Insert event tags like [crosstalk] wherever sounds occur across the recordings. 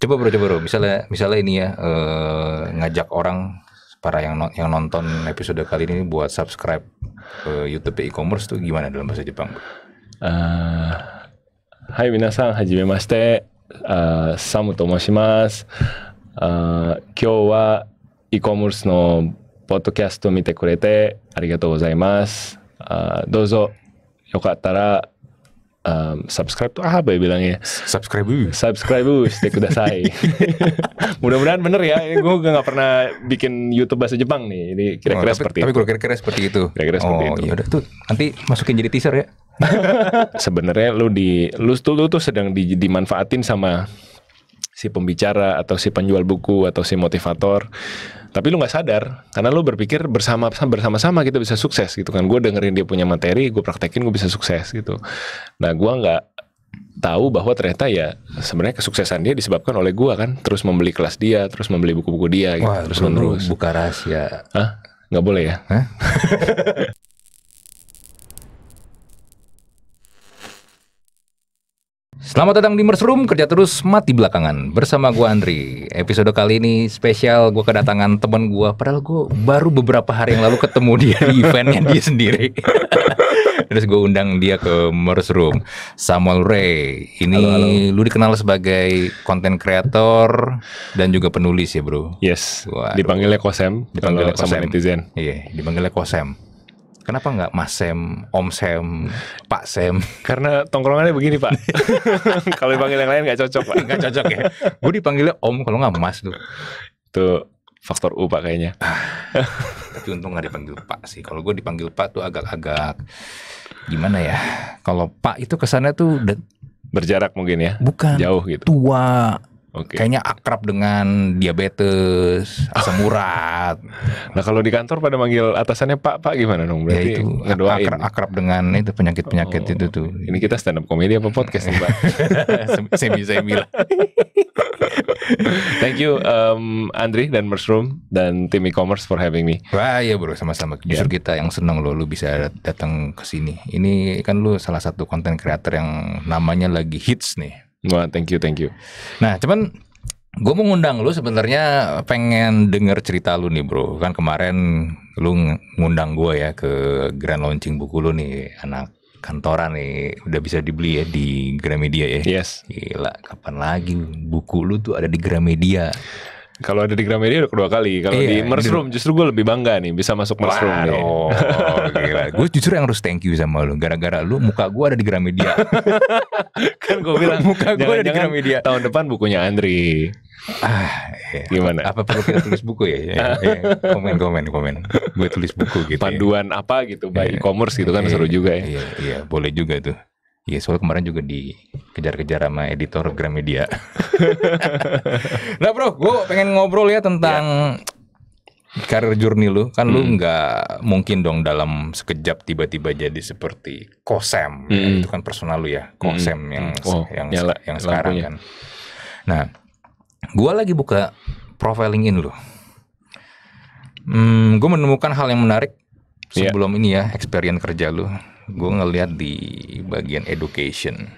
Coba bro, coba bro. Misalnya, misalnya ini ya uh, ngajak orang para yang no, yang nonton episode kali ini buat subscribe ke YouTube e-commerce tuh gimana dalam bahasa Jepang? Uh, hai minasan, hajime mashite. Uh, Samu to moshimasu. Uh, kyou wa e-commerce no podcast mite kurete arigatou gozaimasu. Uh, dozo yokattara um, subscribe tuh apa ya bilangnya? Subscribe bu. Subscribe bu, stick udah saya. [laughs] Mudah-mudahan bener ya. Ini gue gak pernah bikin YouTube bahasa Jepang nih. Ini kira-kira oh, seperti tapi itu. Tapi kira-kira seperti itu. Kira-kira oh, seperti itu. Yaudah tuh nanti masukin jadi teaser ya. [laughs] Sebenarnya lu di lu tuh lu tuh sedang di, dimanfaatin sama si pembicara atau si penjual buku atau si motivator tapi lu nggak sadar karena lu berpikir bersama bersama-sama kita bisa sukses gitu kan gue dengerin dia punya materi gue praktekin gue bisa sukses gitu nah gue nggak tahu bahwa ternyata ya sebenarnya kesuksesan dia disebabkan oleh gue kan terus membeli kelas dia terus membeli buku-buku dia gitu Wah, terus menerus buka rahasia Hah? nggak boleh ya Hah? [laughs] Selamat datang di Room. kerja terus mati belakangan Bersama gue Andri Episode kali ini spesial gue kedatangan teman gue Padahal gue baru beberapa hari yang lalu ketemu dia di eventnya dia sendiri [laughs] Terus gue undang dia ke Room. Samuel Ray Ini halo, halo. lu dikenal sebagai konten kreator Dan juga penulis ya bro Yes, Waduh. dipanggilnya Kosem Dipanggilnya Kosem netizen Iya, dipanggilnya Kosem Kenapa nggak Mas Sam, Om Sam, Pak Sam? Karena tongkrongannya begini Pak. [laughs] kalau dipanggil yang lain nggak cocok Pak. Nggak cocok ya. Gue dipanggilnya Om kalau nggak Mas tuh. Itu faktor U Pak kayaknya. Ah, tapi untung nggak dipanggil Pak sih. Kalau gue dipanggil Pak tuh agak-agak gimana ya. Kalau Pak itu kesannya tuh berjarak mungkin ya. Bukan. Jauh gitu. Tua Okay. Kayaknya akrab dengan diabetes, asam urat. [laughs] nah kalau di kantor pada manggil atasannya Pak, Pak gimana dong? Berarti ya itu Akrab, akrab dengan itu penyakit-penyakit oh, itu tuh. Ini kita stand up komedi apa podcast nih, Pak? [laughs] Semi-semi lah. [laughs] Thank you um, Andri dan Mushroom dan tim e-commerce for having me. Wah iya bro sama-sama. Ya. Justru yeah. kita yang senang loh lu bisa datang ke sini. Ini kan lu salah satu konten kreator yang namanya lagi hits nih Wah, thank you, thank you. Nah, cuman gue mau ngundang lu sebenarnya pengen denger cerita lu nih bro. Kan kemarin lu ngundang gue ya ke grand launching buku lu nih anak kantoran nih udah bisa dibeli ya di Gramedia ya. Yes. Gila, kapan lagi buku lu tuh ada di Gramedia? Kalau ada di Gramedia udah kedua kali. Kalau iya, di di... justru gue lebih bangga nih bisa masuk Mushroom Wah, nih. Oh, gila. Gue jujur yang harus thank you sama lu. Gara-gara lu muka gue ada di Gramedia. [laughs] kan gue bilang muka gue ada di Gramedia. Tahun depan bukunya Andri. Ah, iya. gimana? Apa perlu kita tulis buku ya? ya, [laughs] ya. Komen, komen, komen. Gue tulis buku gitu. Ya. Panduan ya. apa gitu, Baik. Iya, e-commerce gitu kan iya, seru juga ya. Iya, iya, boleh juga tuh. Iya, yeah, soalnya kemarin juga dikejar-kejar sama editor Gramedia. [laughs] nah, Bro, gue pengen ngobrol ya tentang yeah. karir journey lu. Kan hmm. lu nggak mungkin dong dalam sekejap tiba-tiba jadi seperti Kosem. Ya, hmm. Ya, itu kan personal lu ya, Kosem hmm. yang hmm. oh, yang nyala, yang sekarang kan. Nah, gue lagi buka profiling in lu. Hmm, gue menemukan hal yang menarik iya. sebelum yeah. ini ya, experience kerja lu gue ngelihat di bagian education.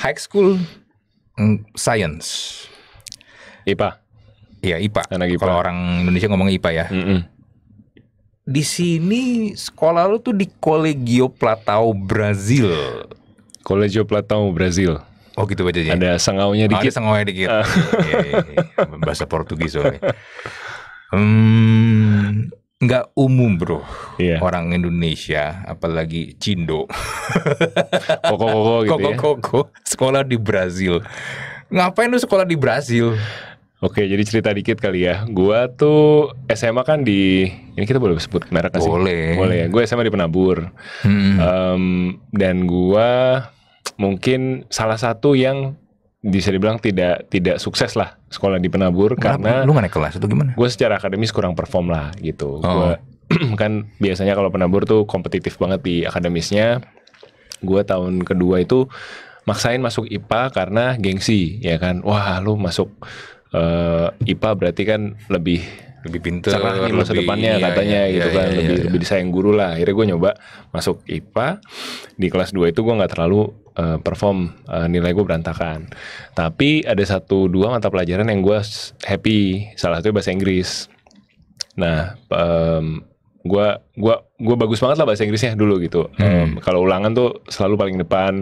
High school mm, science. IPA. Iya IPA. IPA. Kalau orang Indonesia ngomong IPA ya. Mm -mm. Di sini sekolah lu tuh di Colegio Platão Brazil. Colegio Platão Brazil. Oh gitu bacanya. Ada sengaunya dikit. Oh, ada sengaunya dikit. Uh. Yeah, yeah, yeah. Iya. Bahasa Portugis soalnya. Hmm, nggak umum bro yeah. orang Indonesia apalagi Cindo [laughs] koko koko gitu koko koko ya? sekolah di Brazil ngapain lu sekolah di Brazil Oke, jadi cerita dikit kali ya. Gua tuh SMA kan di ini kita boleh sebut merek kan sih? Boleh. Boleh ya. Gue SMA di Penabur. Hmm. Um, dan gua mungkin salah satu yang bisa dibilang tidak tidak sukses lah sekolah di penabur Kenapa? karena lu gak naik kelas itu gimana? Gue secara akademis kurang perform lah gitu. Oh. Gue [clears throat] kan biasanya kalau penabur tuh kompetitif banget di akademisnya. Gue tahun kedua itu maksain masuk IPA karena gengsi ya kan. Wah lu masuk uh, eh, IPA berarti kan lebih lebih pinter cerah nih masa lebih, depannya iya, katanya iya, gitu iya, kan iya, lebih iya. lebih disayang guru lah akhirnya gue nyoba masuk IPA di kelas 2 itu gue nggak terlalu uh, perform uh, nilai gue berantakan tapi ada satu dua mata pelajaran yang gue happy salah satunya bahasa Inggris nah um, gua gua gua bagus banget lah bahasa Inggrisnya dulu gitu hmm. um, kalau ulangan tuh selalu paling depan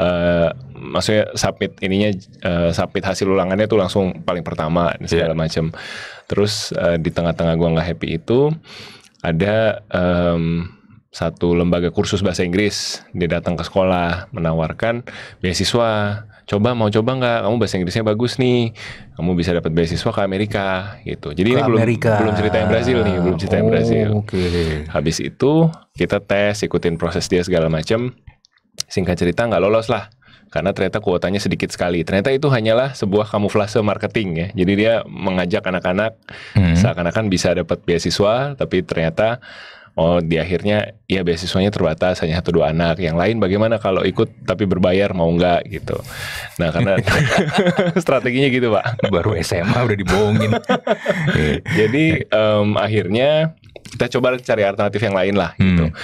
uh, maksudnya submit ininya uh, submit hasil ulangannya tuh langsung paling pertama dan segala yeah. macam terus uh, di tengah-tengah gua nggak happy itu ada um, satu lembaga kursus bahasa Inggris dia datang ke sekolah menawarkan beasiswa coba mau coba nggak kamu bahasa Inggrisnya bagus nih kamu bisa dapat beasiswa ke Amerika gitu jadi ke ini belum cerita yang Brazil nih belum cerita oh, yang Brazil oh, okay. habis itu kita tes ikutin proses dia segala macam singkat cerita nggak lolos lah karena ternyata kuotanya sedikit sekali. Ternyata itu hanyalah sebuah kamuflase marketing ya. Jadi dia mengajak anak-anak hmm. seakan-akan bisa dapat beasiswa, tapi ternyata oh di akhirnya ya beasiswanya terbatas hanya satu dua anak yang lain bagaimana kalau ikut tapi berbayar mau nggak gitu nah karena [laughs] strateginya gitu pak baru SMA udah dibohongin [laughs] jadi um, akhirnya kita coba cari alternatif yang lain lah gitu. Hmm.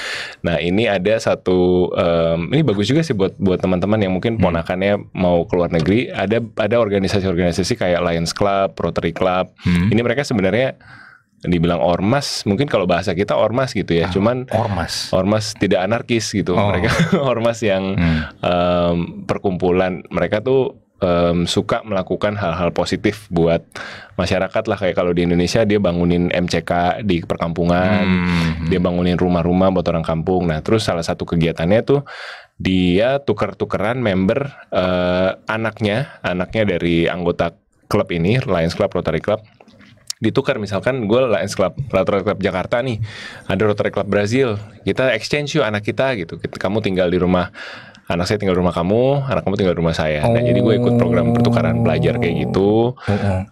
Nah ini ada satu um, ini bagus juga sih buat buat teman-teman yang mungkin hmm. ponakannya mau ke luar negeri. Ada ada organisasi-organisasi kayak Lions Club, Rotary Club. Hmm. Ini mereka sebenarnya dibilang ormas mungkin kalau bahasa kita ormas gitu ya ah, cuman ormas ormas tidak anarkis gitu oh. mereka [laughs] ormas yang hmm. um, perkumpulan mereka tuh um, suka melakukan hal-hal positif buat masyarakat lah kayak kalau di Indonesia dia bangunin MCK di perkampungan hmm. dia bangunin rumah-rumah buat orang kampung nah terus salah satu kegiatannya tuh dia tuker-tukeran member uh, anaknya anaknya dari anggota klub ini Lions Club Rotary Club ditukar misalkan gue Lions Club Rotary Club Jakarta nih ada Rotary Club Brazil kita exchange yuk anak kita gitu kamu tinggal di rumah anak saya tinggal di rumah kamu anak kamu tinggal di rumah saya nah oh. jadi gue ikut program oh. pertukaran pelajar kayak gitu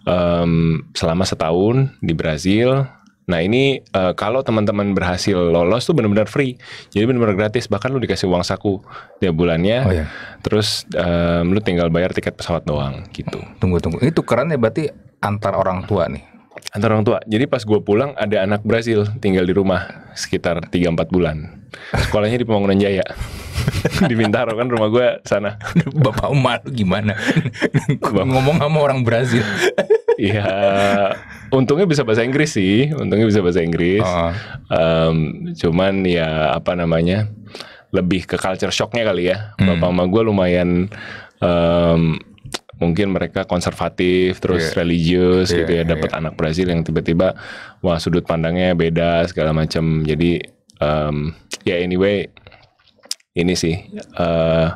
um, selama setahun di Brazil Nah ini uh, kalau teman-teman berhasil lolos tuh benar-benar free, jadi benar-benar gratis. Bahkan lu dikasih uang saku tiap bulannya, oh, iya. terus um, lu tinggal bayar tiket pesawat doang gitu. Tunggu tunggu, ini ya berarti antar orang tua nih? Antar orang tua. Jadi pas gue pulang ada anak Brasil tinggal di rumah sekitar 3-4 bulan. Sekolahnya di Pembangunan Jaya. [laughs] di Bintaro kan rumah gue sana. [laughs] Bapak Umar gimana? Bapak. Ngomong sama orang Brasil. Iya, untungnya bisa bahasa Inggris sih. Untungnya bisa bahasa Inggris. Oh. Um, cuman ya apa namanya? Lebih ke culture shocknya kali ya. Hmm. Bapak sama gue lumayan um, mungkin mereka konservatif terus yeah. religius yeah, gitu ya iya, dapat yeah. anak Brazil yang tiba-tiba wah sudut pandangnya beda segala macam jadi um, ya yeah, anyway ini sih uh,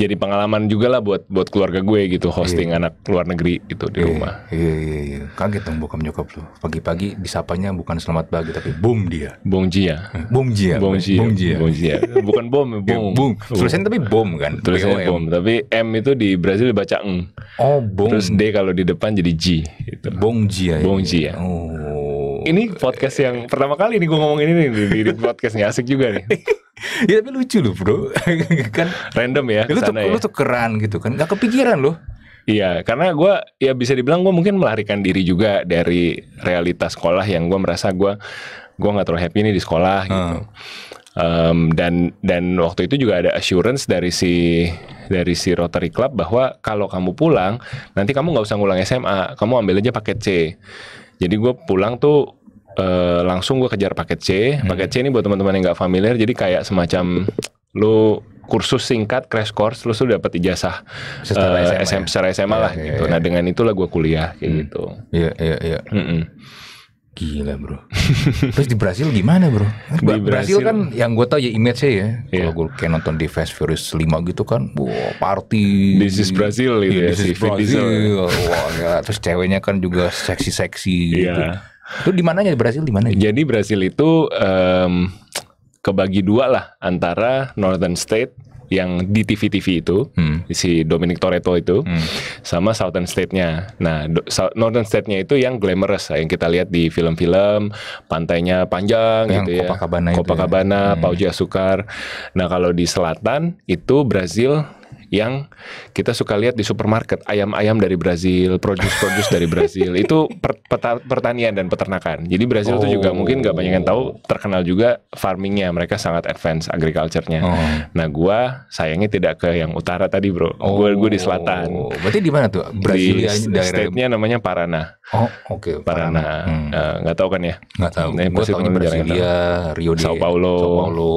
jadi pengalaman juga lah buat buat keluarga gue gitu iya. hosting iya. anak luar negeri itu di iya, rumah. Iya, iya iya iya. Kaget dong bokap nyokap lu. Pagi-pagi disapanya bukan selamat pagi tapi boom dia. Bung Jia. Bung Jia. Bung Jia. Bung Jia. Bung Jia. bukan bom, iya, bom. Ya, Bung. Tulisannya tapi bom kan. Tulisannya bom, tapi M itu di Brazil baca ng. Oh, bom. Terus D kalau di depan jadi G gitu. Bung Jia. Bung Jia. Oh. Ini podcast yang pertama kali ini gue ngomong ini nih di, di podcast asik juga nih. [laughs] ya tapi lucu loh bro [laughs] kan random ya lu tuh ya. lu tuh keren gitu kan nggak kepikiran loh Iya, karena gue ya bisa dibilang gue mungkin melarikan diri juga dari realitas sekolah yang gue merasa gue gue nggak terlalu happy nih di sekolah gitu. hmm. gitu. Um, dan dan waktu itu juga ada assurance dari si dari si Rotary Club bahwa kalau kamu pulang nanti kamu nggak usah ngulang SMA, kamu ambil aja paket C. Jadi gue pulang tuh uh, langsung gue kejar paket C. Hmm. Paket C ini buat teman-teman yang gak familiar, jadi kayak semacam lu kursus singkat crash course lu sudah dapat ijazah secara uh, SMA, SM, ya? secara SMA ya, lah ya, gitu. Ya, nah, ya. Nah, dengan itulah gue kuliah kayak hmm. gitu. Iya, iya, iya. Mm -mm. Gila bro. Terus di Brasil gimana bro? Di Brasil, Brasil kan yang gue tau ya image-nya ya. Yeah. Kalau gue kayak nonton di Fast Furious 5 gitu kan, wah party. This is Brazil iya, gitu yeah, ya. This is Brazil. Brazil. wah, ya. Terus ceweknya kan juga seksi-seksi yeah. Gitu. Itu di mananya Brasil di mana? Jadi Brasil itu um, kebagi dua lah antara Northern State yang di TV-TV itu, hmm. si Dominic Toretto itu, hmm. sama Southern State-nya. Nah, do, Northern State-nya itu yang glamorous, yang kita lihat di film-film, pantainya panjang yang gitu Copacabana ya. Copacabana, ya. Copacabana, ya. Hmm. Pau Sukar. Nah, kalau di selatan itu Brazil yang kita suka lihat di supermarket ayam-ayam dari Brazil, produce-produce dari Brazil itu per, pertanian dan peternakan. Jadi Brazil oh. itu juga mungkin nggak banyak yang tahu terkenal juga farmingnya mereka sangat advance agriculture-nya. Oh. Nah gue sayangnya tidak ke yang utara tadi bro, oh. gue di selatan. Oh, berarti di mana tuh Brasilia di daerah? State-nya namanya Paraná. Oh oke. Okay. Paraná hmm. Eh, nggak hmm. uh, tahu kan ya? Nggak tahu. Nah, gue tahu Brasilia, Rio de Sao Paulo. Sao Paulo.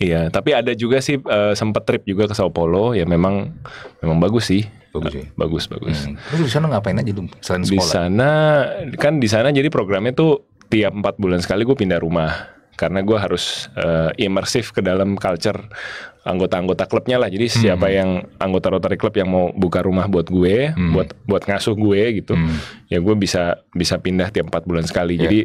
Iya, tapi ada juga sih uh, eh, sempat trip juga ke Sao Paulo ya memang memang bagus sih. Bagus sih. Ya? Bagus bagus. Hmm. Terus di sana ngapain aja lu selain sekolah? Di sana kan di sana jadi programnya tuh tiap empat bulan sekali gue pindah rumah karena gue harus uh, eh, imersif ke dalam culture anggota-anggota klubnya lah jadi siapa hmm. yang anggota Rotary Club yang mau buka rumah buat gue hmm. buat buat ngasuh gue gitu hmm. ya gue bisa bisa pindah tiap empat bulan sekali yeah. jadi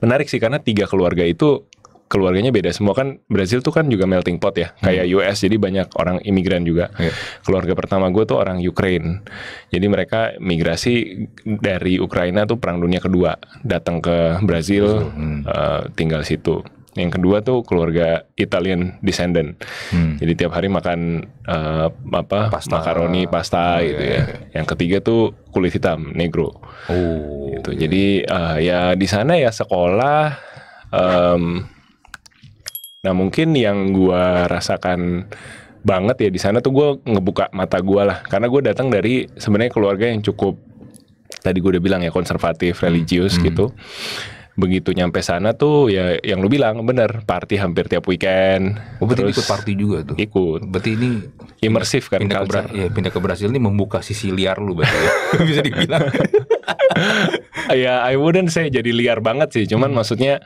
menarik sih karena tiga keluarga itu keluarganya beda semua kan Brazil tuh kan juga melting pot ya hmm. kayak US jadi banyak orang imigran juga yeah. keluarga pertama gue tuh orang Ukraine jadi mereka migrasi dari Ukraina tuh perang dunia kedua datang ke Brazil hmm. uh, tinggal situ yang kedua tuh keluarga Italian descendant hmm. jadi tiap hari makan uh, apa pasta. makaroni pasta oh, iya, gitu ya iya, iya. yang ketiga tuh kulit hitam negro oh, itu yeah. jadi uh, ya di sana ya sekolah um, Nah mungkin yang gue rasakan banget ya di sana tuh gue ngebuka mata gue lah karena gue datang dari sebenarnya keluarga yang cukup tadi gue udah bilang ya konservatif hmm. religius hmm. gitu. Hmm begitu nyampe sana tuh ya yang lu bilang bener party hampir tiap weekend. Oh, berarti terus ikut party juga tuh. Ikut. Berarti ini imersif kan pindah culture. Ke, ya, pindah ke Brasil ini membuka sisi liar lu berarti. Ya. [laughs] [laughs] Bisa dibilang. [laughs] ya yeah, I wouldn't say jadi liar banget sih, cuman hmm. maksudnya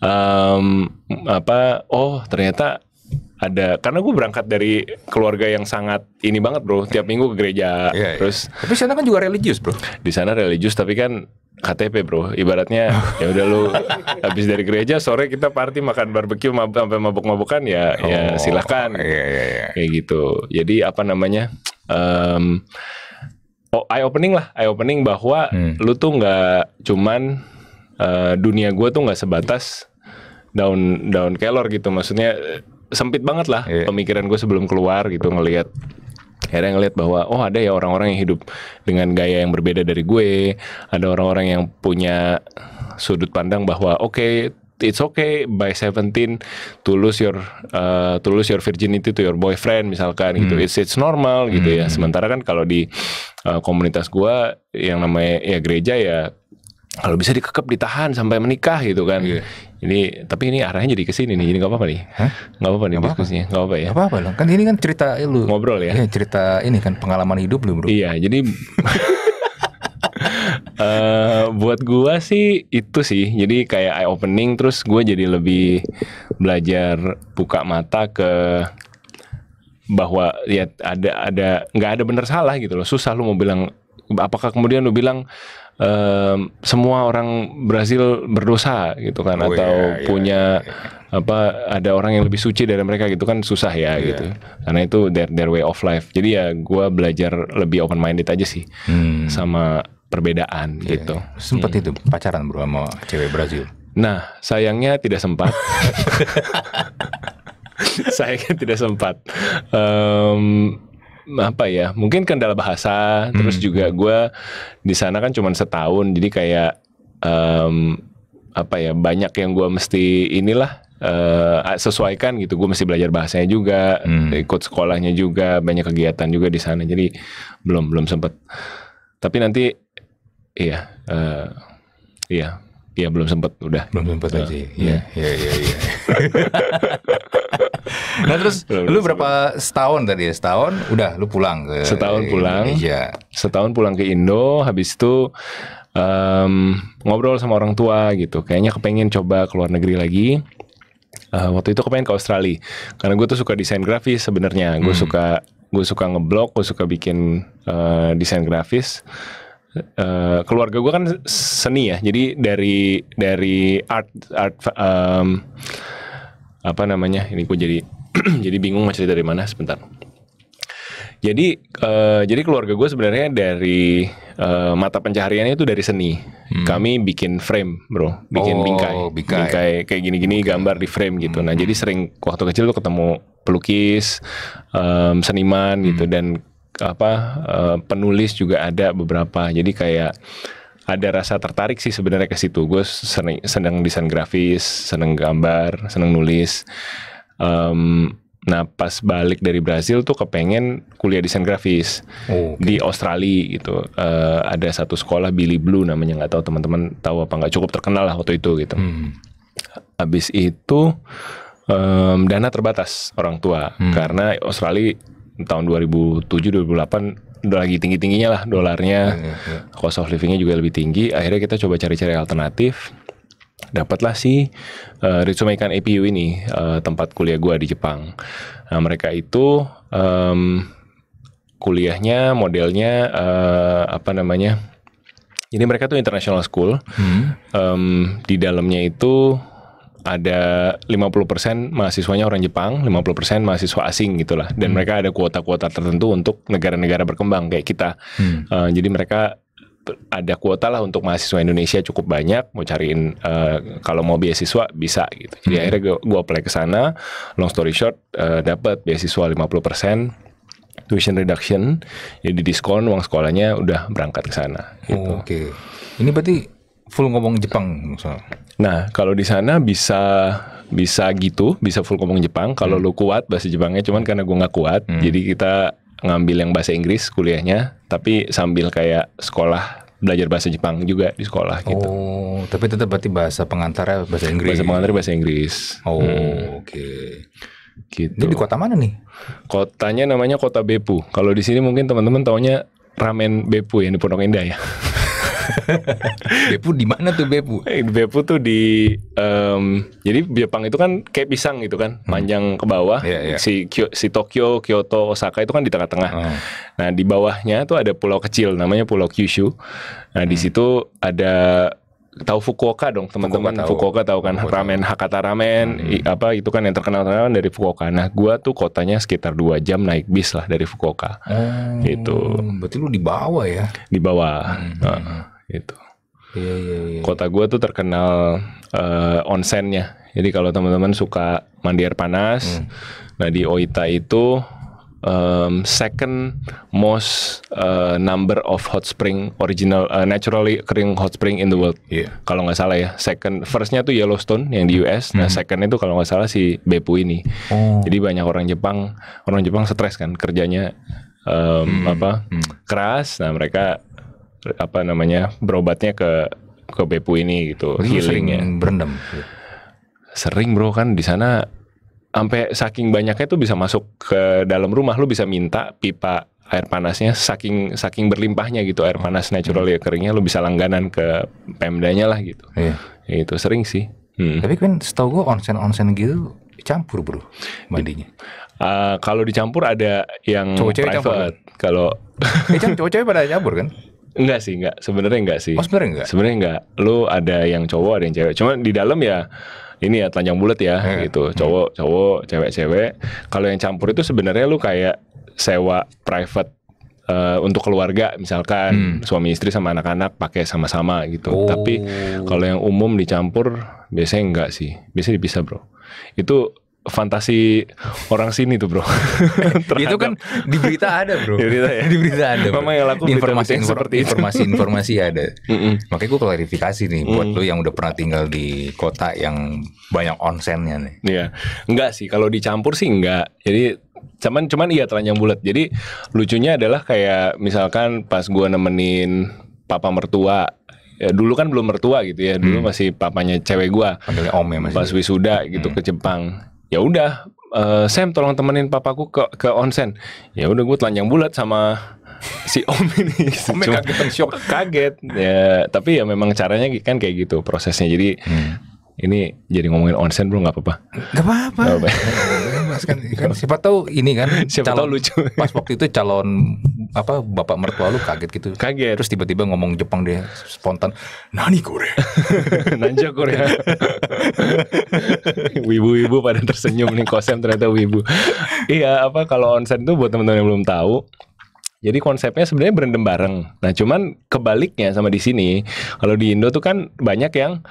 um, apa oh ternyata ada karena gue berangkat dari keluarga yang sangat ini banget bro tiap minggu ke gereja yeah, iya. terus yeah. tapi sana kan juga religius bro di sana religius tapi kan KTP bro ibaratnya ya udah lu habis dari gereja sore kita party makan barbeque mab sampai mabuk-mabukan ya, ya oh, ya silahkan yeah, yeah, yeah. kayak gitu jadi apa namanya um, oh, eye opening lah eye opening bahwa hmm. lu tuh nggak cuman uh, dunia gue tuh nggak sebatas daun daun kelor gitu maksudnya sempit banget lah yeah. pemikiran gue sebelum keluar gitu ngelihat akhirnya ngelihat bahwa oh ada ya orang-orang yang hidup dengan gaya yang berbeda dari gue ada orang-orang yang punya sudut pandang bahwa oke okay, it's okay by 17 to lose your uh, to lose your virginity to your boyfriend misalkan gitu. hmm. gitu it's it's normal gitu ya hmm. sementara kan kalau di uh, komunitas gue yang namanya ya gereja ya kalau bisa dikekep ditahan sampai menikah gitu kan yeah. Ini tapi ini arahnya jadi ke sini nih. Ini nggak apa-apa nih. Nggak apa-apa nih gak diskusinya. Nggak apa-apa ya. Gak apa-apa loh. Kan ini kan cerita lu. Ngobrol ya. Iya, cerita ini kan pengalaman hidup lu, Bro. Iya, jadi uh, [laughs] buat gua sih itu sih. Jadi kayak eye opening terus gua jadi lebih belajar buka mata ke bahwa ya ada ada nggak ada benar salah gitu loh. Susah lu mau bilang apakah kemudian lu bilang um, semua orang Brazil berdosa gitu kan oh, atau yeah, iya, punya yeah. Iya. apa ada orang yang lebih suci dari mereka gitu kan susah ya yeah. gitu karena itu their their way of life jadi ya gue belajar lebih open minded aja sih hmm. sama perbedaan yeah. gitu iya. sempet hmm. itu pacaran bro sama cewek Brazil nah sayangnya tidak sempat [laughs] sayangnya tidak sempat um, apa ya mungkin kendala bahasa hmm. terus juga hmm. gue di sana kan cuma setahun jadi kayak um, apa ya banyak yang gue mesti inilah uh, sesuaikan gitu gue mesti belajar bahasanya juga hmm. ikut sekolahnya juga banyak kegiatan juga di sana jadi belum belum sempet tapi nanti iya uh, iya iya belum sempet udah belum sempet uh, eh. aja iya iya iya, iya. [laughs] nah terus lu berapa setahun tadi ya? Setahun udah lu pulang ke Setahun pulang. Indonesia. Setahun pulang ke Indo habis itu um, ngobrol sama orang tua gitu. Kayaknya kepengen coba ke luar negeri lagi. Uh, waktu itu kepengen ke Australia karena gue tuh suka desain grafis sebenarnya. Gue hmm. suka gue suka ngeblok, gue suka bikin uh, desain grafis. Uh, keluarga gue kan seni ya, jadi dari dari art art um, apa namanya ini gue jadi [clears throat] jadi bingung mau dari mana sebentar. Jadi uh, jadi keluarga gue sebenarnya dari uh, mata pencahariannya itu dari seni. Hmm. Kami bikin frame, Bro. Bikin oh, bingkai. bingkai. Bingkai kayak gini-gini okay. gambar di frame gitu. Nah, hmm. Nah, jadi sering waktu kecil tuh ketemu pelukis, um, seniman gitu. hmm. gitu dan apa uh, penulis juga ada beberapa. Jadi kayak ada rasa tertarik sih sebenarnya ke situ. Gue seneng, seneng desain grafis, seneng gambar, seneng nulis um, Nah pas balik dari Brazil tuh kepengen kuliah desain grafis oh, okay. di Australia gitu. Uh, ada satu sekolah Billy Blue namanya nggak tahu teman-teman tahu apa nggak cukup terkenal lah waktu itu gitu. Hmm. Abis itu um, dana terbatas orang tua hmm. karena Australia tahun 2007 2008 udah lagi tinggi tingginya lah dolarnya, hmm, hmm, cost of livingnya juga lebih tinggi. Akhirnya kita coba cari-cari alternatif dapatlah si uh, eh, Ritsumeikan APU ini uh, tempat kuliah gua di Jepang. Nah mereka itu um, kuliahnya modelnya uh, apa namanya? Jadi mereka tuh international school. Hmm. Um, di dalamnya itu ada 50% mahasiswanya orang Jepang, 50% mahasiswa asing gitulah. Dan hmm. mereka ada kuota-kuota tertentu untuk negara-negara berkembang kayak kita. Hmm. Uh, jadi mereka ada kuota lah untuk mahasiswa Indonesia cukup banyak mau cariin uh, kalau mau beasiswa bisa gitu jadi hmm. akhirnya gue apply ke sana long story short uh, eh, dapat beasiswa 50% tuition reduction jadi diskon uang sekolahnya udah berangkat ke sana gitu. oh, oke okay. ini berarti full ngomong Jepang misalnya. Nah, kalau di sana bisa bisa gitu, bisa full ngomong Jepang. Kalau hmm. lu kuat bahasa Jepangnya, cuman karena gue nggak kuat, hmm. jadi kita ngambil yang bahasa Inggris kuliahnya, tapi sambil kayak sekolah belajar bahasa Jepang juga di sekolah gitu. Oh, tapi tetap berarti bahasa pengantar bahasa Inggris. Bahasa pengantar bahasa Inggris. Oh, hmm. oke. Okay. Gitu. Ini di kota mana nih? Kotanya namanya Kota Beppu. Kalau di sini mungkin teman-teman taunya ramen Beppu yang di Pondok Indah ya. [laughs] Bepu di mana tuh Bepu? Eh, Bepu tuh di um, jadi Jepang itu kan kayak pisang gitu kan, hmm. panjang ke bawah. Yeah, yeah. Si Kyo, si Tokyo, Kyoto, Osaka itu kan di tengah-tengah. Hmm. Nah, di bawahnya tuh ada pulau kecil namanya Pulau Kyushu. Nah, hmm. di situ ada tahu Fukuoka dong teman-teman Fukuoka, tahu kan Fukuoka ramen Hakata ramen hmm. I, apa itu kan yang terkenal terkenal dari Fukuoka nah gua tuh kotanya sekitar dua jam naik bis lah dari Fukuoka hmm, itu berarti lu di bawah ya di bawah hmm gitu. Iya, iya, iya. Kota gue tuh terkenal uh, onsennya. Jadi kalau teman-teman suka mandi air panas, hmm. nah di Oita itu um, second most uh, number of hot spring original uh, naturally kering hot spring in the world. Yeah. Kalau nggak salah ya, second firstnya tuh Yellowstone yang di US. Nah hmm. Nah secondnya itu kalau nggak salah si Beppu ini. Oh. Jadi banyak orang Jepang orang Jepang stres kan kerjanya um, hmm. apa hmm. keras. Nah mereka apa namanya berobatnya ke ke Bepu ini gitu healingnya sering berendam sering bro kan di sana sampai saking banyaknya tuh bisa masuk ke dalam rumah lu bisa minta pipa air panasnya saking saking berlimpahnya gitu air panas natural ya keringnya lu bisa langganan ke pemdanya lah gitu iya. itu sering sih hmm. tapi kan setahu gua onsen onsen gitu campur bro mandinya uh, kalau dicampur ada yang cowok private kalau eh, cowok cewek pada campur kan [laughs] Enggak sih, enggak. Sebenarnya enggak sih. Oh, sebenarnya enggak. Sebenarnya enggak. Lu ada yang cowok, ada yang cewek. Cuma di dalam ya ini ya telanjang bulat ya eh. gitu. hmm. gitu. Cowok, cowok, cewek-cewek. Kalau yang campur itu sebenarnya lu kayak sewa private Uh, untuk keluarga misalkan hmm. suami istri sama anak-anak pakai sama-sama gitu. Oh. Tapi kalau yang umum dicampur biasanya enggak sih. Biasanya bisa Bro. Itu fantasi orang sini tuh bro. [laughs] itu kan di berita ada bro. [laughs] di berita ya. di berita ada. Bro. Memang yang laku informasi yang seperti itu. informasi informasi ada. Mm-mm. Makanya gue klarifikasi nih mm. buat lo yang udah pernah tinggal di kota yang banyak onsennya nih. Iya, enggak sih. Kalau dicampur sih enggak. Jadi cuman cuman iya telanjang bulat. Jadi lucunya adalah kayak misalkan pas gue nemenin papa mertua ya dulu kan belum mertua gitu ya dulu hmm. masih papanya cewek gua panggilnya om ya masih pas wisuda gitu hmm. ke Jepang ya udah uh, Sam tolong temenin papaku ke ke onsen ya udah gue telanjang bulat sama [laughs] si om ini [laughs] si Om kaget kaget ya tapi ya memang caranya kan kayak gitu prosesnya jadi hmm ini jadi ngomongin onsen belum nggak apa-apa nggak apa-apa, gak apa-apa. [laughs] kan, kan siapa tahu ini kan siapa calon, tahu lucu [laughs] pas waktu itu calon apa bapak mertua lu kaget gitu kaget terus tiba-tiba ngomong Jepang dia spontan nani kore [laughs] nanja kore wibu-wibu pada tersenyum nih kosem ternyata wibu iya apa kalau onsen tuh buat teman-teman yang belum tahu jadi konsepnya sebenarnya berendam bareng. Nah, cuman kebaliknya sama di sini. Kalau di Indo tuh kan banyak yang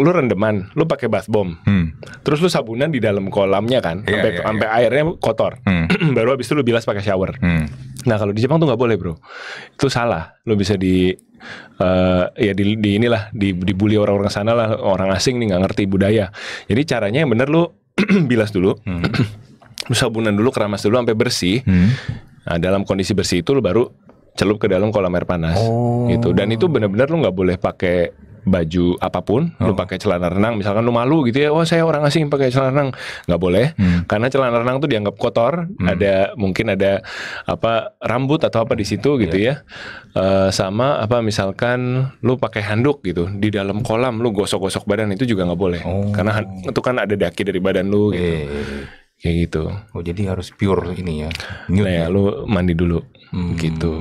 lu rendeman, lu pakai bath bomb. Hmm. Terus lu sabunan di dalam kolamnya kan, yeah, sampai yeah, iya, sampai yeah. airnya kotor. Hmm. [clears throat] Baru abis itu lu bilas pakai shower. Hmm. Nah, kalau di Jepang tuh nggak boleh, Bro. Itu salah. Lu bisa di uh, ya di, di inilah di dibully orang-orang sana lah, orang asing nih nggak ngerti budaya. Jadi caranya yang bener lu [clears throat] bilas dulu. Hmm. [clears throat] lu sabunan dulu, keramas dulu sampai bersih. Hmm. Nah, dalam kondisi bersih itu lu baru celup ke dalam kolam air panas oh. gitu dan itu benar-benar lu nggak boleh pakai baju apapun oh. lu pakai celana renang misalkan lu malu gitu ya oh saya orang asing pakai celana renang nggak boleh hmm. karena celana renang tuh dianggap kotor hmm. ada mungkin ada apa rambut atau apa di situ gitu iya. ya uh, sama apa misalkan lu pakai handuk gitu di dalam kolam lu gosok-gosok badan itu juga nggak boleh oh. karena itu kan ada daki dari badan lu gitu yeah. Iya, iya. kayak gitu oh jadi harus pure ini ya nah ya, ya lu mandi dulu hmm. gitu.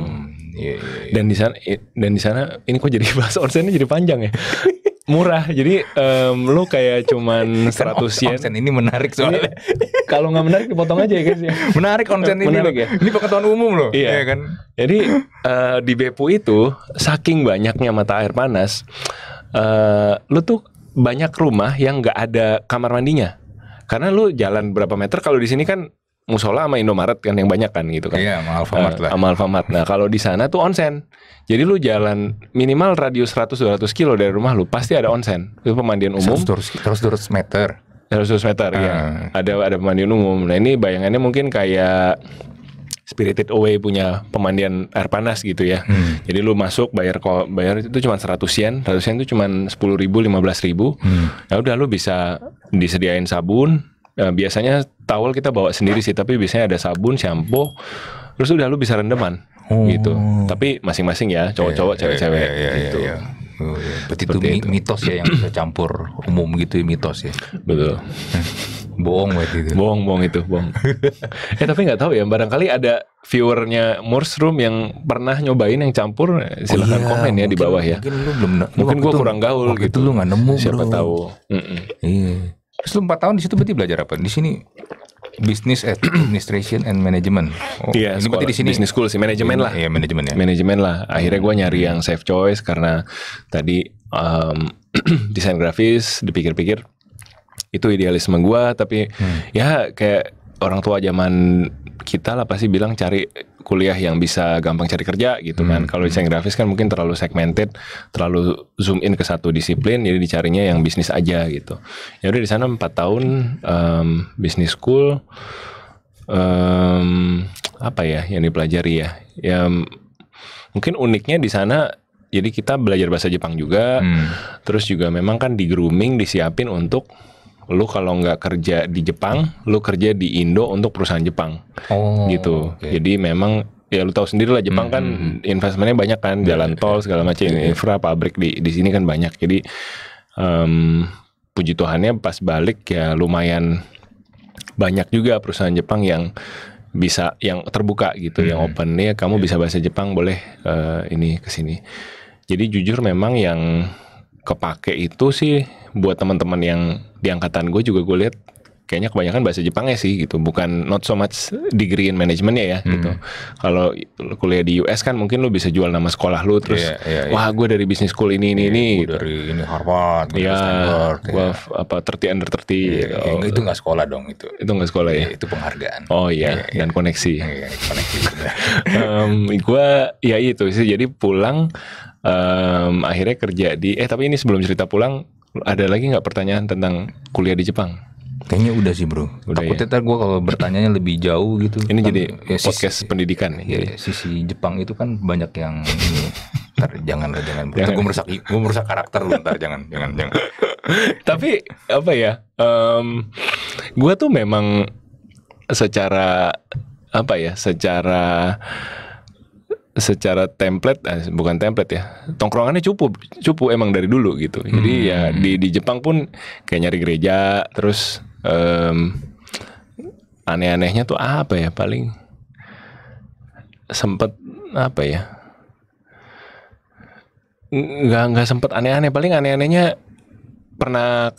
Yeah, yeah, yeah. Dan di sana dan di sana ini kok jadi [laughs] bahas onsennya jadi panjang ya. [laughs] murah jadi um, lu kayak cuman 100 kan yen onsen ini menarik iya. soalnya [laughs] kalau nggak menarik dipotong aja ya guys ya. menarik onsen ini menarik ya ini pengetahuan umum loh iya ya kan jadi uh, di Bepu itu saking banyaknya mata air panas uh, lu tuh banyak rumah yang nggak ada kamar mandinya karena lu jalan berapa meter kalau di sini kan musola sama Indomaret kan yang banyak kan gitu kan. Iya, sama Alfamart uh, lah. Sama Alfamart. Nah, kalau di sana tuh onsen. Jadi lu jalan minimal radius 100 200 kilo dari rumah lu pasti ada onsen. Itu pemandian umum. Terus terus meter. Terus terus meter uh. ya. Ada ada pemandian umum. Nah, ini bayangannya mungkin kayak Spirited Away punya pemandian air panas gitu ya. Hmm. Jadi lu masuk bayar bayar itu cuma 100 yen, 100 yen itu cuma 10 ribu, Hmm. Ya udah lu bisa disediain sabun, Nah, biasanya towel kita bawa sendiri sih, tapi biasanya ada sabun, shampo, terus udah lu bisa rendeman oh. gitu. Tapi masing-masing ya, iya, cowok-cowok, iya, iya, cewek-cewek gitu. Yeah, yeah. Oh, iya. itu, itu mitos ya yang bisa campur umum gitu ya, mitos ya. Betul. [laughs] bohong berarti itu. Bohong, bohong itu, bohong. [laughs] eh tapi nggak tahu ya, barangkali ada viewernya Room yang pernah nyobain yang campur, silahkan eh, oh, iya, komen ya mungkin, di bawah ya. Mungkin lu mungkin gua kurang gaul gitu. Itu lu nggak nemu. Siapa bro. tahu. Mm -mm. Iya. Terus lu 4 tahun di situ berarti belajar apa? Di sini Business [clears throat] Administration and Management. Oh, iya, ini berarti di sini Business School sih manajemen iya, lah. Iya, manajemen ya. Manajemen lah. Akhirnya gue nyari yang safe choice karena tadi um, [clears throat] desain grafis dipikir-pikir itu idealisme gue tapi hmm. ya kayak orang tua zaman kita lah pasti bilang cari kuliah yang bisa gampang cari kerja gitu kan. Hmm. Kalau hmm. desain grafis kan mungkin terlalu segmented, terlalu zoom in ke satu disiplin, jadi dicarinya yang bisnis aja gitu. Ya udah di sana empat tahun um, bisnis school, um, apa ya yang dipelajari ya? Ya mungkin uniknya di sana jadi kita belajar bahasa Jepang juga, hmm. terus juga memang kan di grooming disiapin untuk lu kalau nggak kerja di Jepang, lu kerja di Indo untuk perusahaan Jepang. Oh. Gitu. Okay. Jadi memang ya lu tahu sendiri lah Jepang kan hmm, kan investmentnya banyak kan, iya, jalan iya, tol iya. segala macam, yeah. infra, pabrik di di sini kan banyak. Jadi um, puji Tuhannya pas balik ya lumayan banyak juga perusahaan Jepang yang bisa yang terbuka gitu, hmm. yang open nih kamu yeah. bisa bahasa Jepang boleh uh, ini ke sini. Jadi jujur memang yang kepake itu sih buat teman-teman yang di angkatan gue juga gue lihat kayaknya kebanyakan bahasa Jepangnya sih gitu bukan not so much degree in management ya gitu. hmm. gitu kalau kuliah di US kan mungkin lu bisa jual nama sekolah lu terus yeah, yeah, yeah. wah gue dari bisnis school ini ini yeah, ini gitu. dari ini Harvard yeah, Stanford gue yeah. apa terti under terti iya, yeah, gitu. yeah, iya. itu nggak sekolah dong itu itu nggak sekolah yeah, ya itu penghargaan oh iya yeah, yeah, dan koneksi yeah, yeah, koneksi um, [laughs] gue ya itu sih jadi pulang um, akhirnya kerja di eh tapi ini sebelum cerita pulang ada lagi nggak pertanyaan tentang kuliah di Jepang? Kayaknya udah sih bro. Udah ya? Takutnya ya? gue kalau bertanya lebih jauh gitu. Ini kan, jadi ya, podcast sisi, pendidikan. Ya, ya, sisi Jepang itu kan banyak yang ya. ntar, jangan lah jangan. jangan. Gue merusak gue merusak karakter lu ntar jangan jangan jangan. [laughs] Tapi apa ya? Um, gue tuh memang secara apa ya? Secara secara template eh, bukan template ya tongkrongannya cupu cupu emang dari dulu gitu jadi hmm. ya di di Jepang pun kayak nyari gereja terus um, aneh-anehnya tuh apa ya paling sempet apa ya nggak nggak sempet aneh-aneh paling aneh-anehnya pernah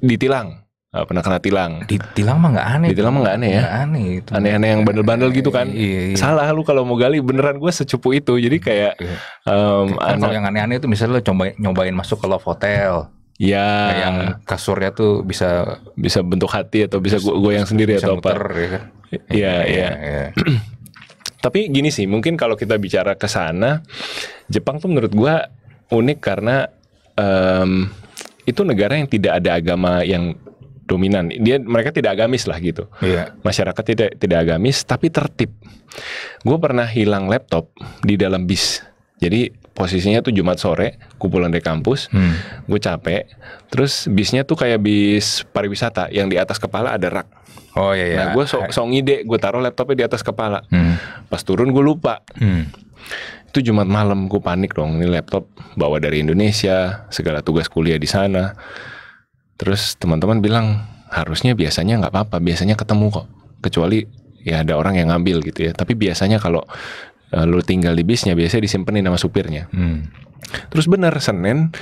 ditilang Gak ah, pernah kena tilang. Tilang mah nggak aneh. Tilang mah nggak aneh ya. Gak aneh Aneh-aneh yang bandel-bandel gitu kan. Iya, iya, iya. Salah lu kalau mau gali beneran gue secupu itu. Jadi hmm, kayak iya. um, kan anak... yang aneh-aneh itu misalnya lu cobain nyobain masuk ke love hotel. Iya. Nah, yang kasurnya tuh bisa bisa bentuk hati atau bisa gue goyang sendiri bisa atau muter, apa. Ya kan? Iya, iya. iya, iya. iya. [clears throat] Tapi gini sih, mungkin kalau kita bicara ke sana, Jepang tuh menurut gue unik karena um, itu negara yang tidak ada agama yang dominan. Dia mereka tidak agamis lah gitu. Yeah. Masyarakat tidak tidak agamis tapi tertib. Gue pernah hilang laptop di dalam bis. Jadi posisinya tuh Jumat sore, kumpulan di dari kampus, hmm. gue capek. Terus bisnya tuh kayak bis pariwisata yang di atas kepala ada rak. Oh iya. iya. Nah gue so, so ngide, gue taruh laptopnya di atas kepala. Hmm. Pas turun gue lupa. Hmm. Itu Jumat malam gue panik dong. Ini laptop bawa dari Indonesia, segala tugas kuliah di sana Terus teman-teman bilang harusnya biasanya nggak apa-apa, biasanya ketemu kok. Kecuali ya ada orang yang ngambil gitu ya. Tapi biasanya kalau uh, lu tinggal di bisnya biasanya disimpenin sama supirnya. Hmm. Terus benar Senin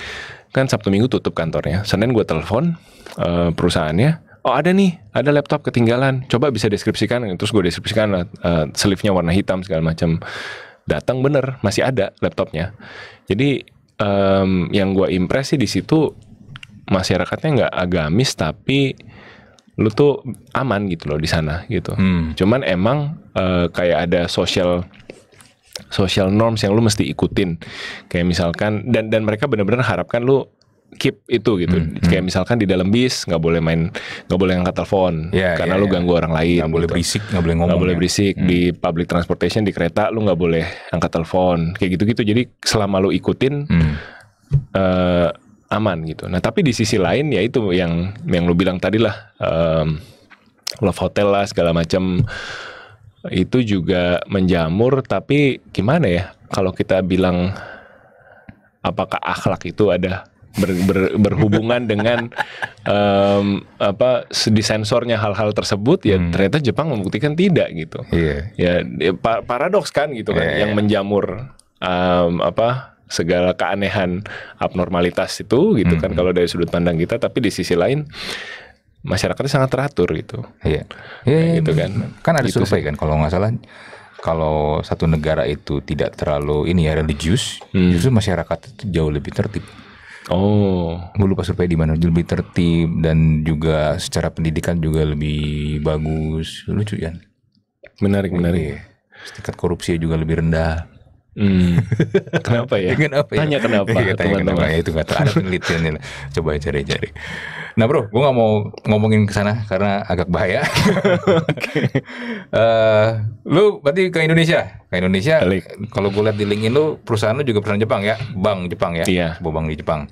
kan Sabtu Minggu tutup kantornya. Senin gue telepon uh, perusahaannya. Oh ada nih, ada laptop ketinggalan. Coba bisa deskripsikan. Terus gue deskripsikan uh, eh, sleeve warna hitam segala macam. Datang bener masih ada laptopnya. Jadi um, yang gue impresi di situ masyarakatnya nggak agamis tapi lu tuh aman gitu loh di sana gitu. Hmm. Cuman emang uh, kayak ada social social norms yang lu mesti ikutin. Kayak misalkan dan dan mereka benar-benar harapkan lu keep itu gitu. Hmm, hmm. Kayak misalkan di dalam bis nggak boleh main nggak boleh angkat telepon yeah, ya, karena yeah, lu yeah. ganggu orang lain. Nggak gitu. boleh berisik, nggak boleh ngomong. Nggak ya. boleh berisik hmm. di public transportation di kereta lu nggak boleh angkat telepon kayak gitu-gitu. Jadi selama lu ikutin hmm. Eh, aman gitu. Nah tapi di sisi lain ya itu yang yang lu bilang tadi lah um, love hotel lah segala macam itu juga menjamur tapi gimana ya kalau kita bilang apakah akhlak itu ada ber, ber, berhubungan [laughs] dengan um, apa disensornya hal-hal tersebut ya hmm. ternyata Jepang membuktikan tidak gitu yeah. ya, ya paradoks kan gitu kan yeah. yang iya. menjamur um, apa segala keanehan abnormalitas itu gitu hmm. kan kalau dari sudut pandang kita tapi di sisi lain masyarakatnya sangat teratur gitu iya yeah. nah, iya, gitu kan kan ada gitu survei kan kalau nggak salah kalau satu negara itu tidak terlalu ini ya religius hmm. justru masyarakat itu jauh lebih tertib Oh, gue lupa survei di mana lebih tertib dan juga secara pendidikan juga lebih bagus, lucu ya. Menarik, menarik. ya. tingkat korupsi juga lebih rendah. Hmm. [laughs] Kenapa ya? kenapa ya? Tanya kenapa ya, tanya teman-teman. Kenapa, itu nggak terlalu Ada penelitiannya. Coba cari-cari. Nah bro, gue nggak mau ngomongin ke sana karena agak bahaya. [laughs] okay. uh, eh, lu berarti ke Indonesia? Ke Indonesia, kalau gue lihat di LinkedIn lu, perusahaan lu juga perusahaan Jepang ya? Bank Jepang ya? Iya. Yeah. Bank di Jepang.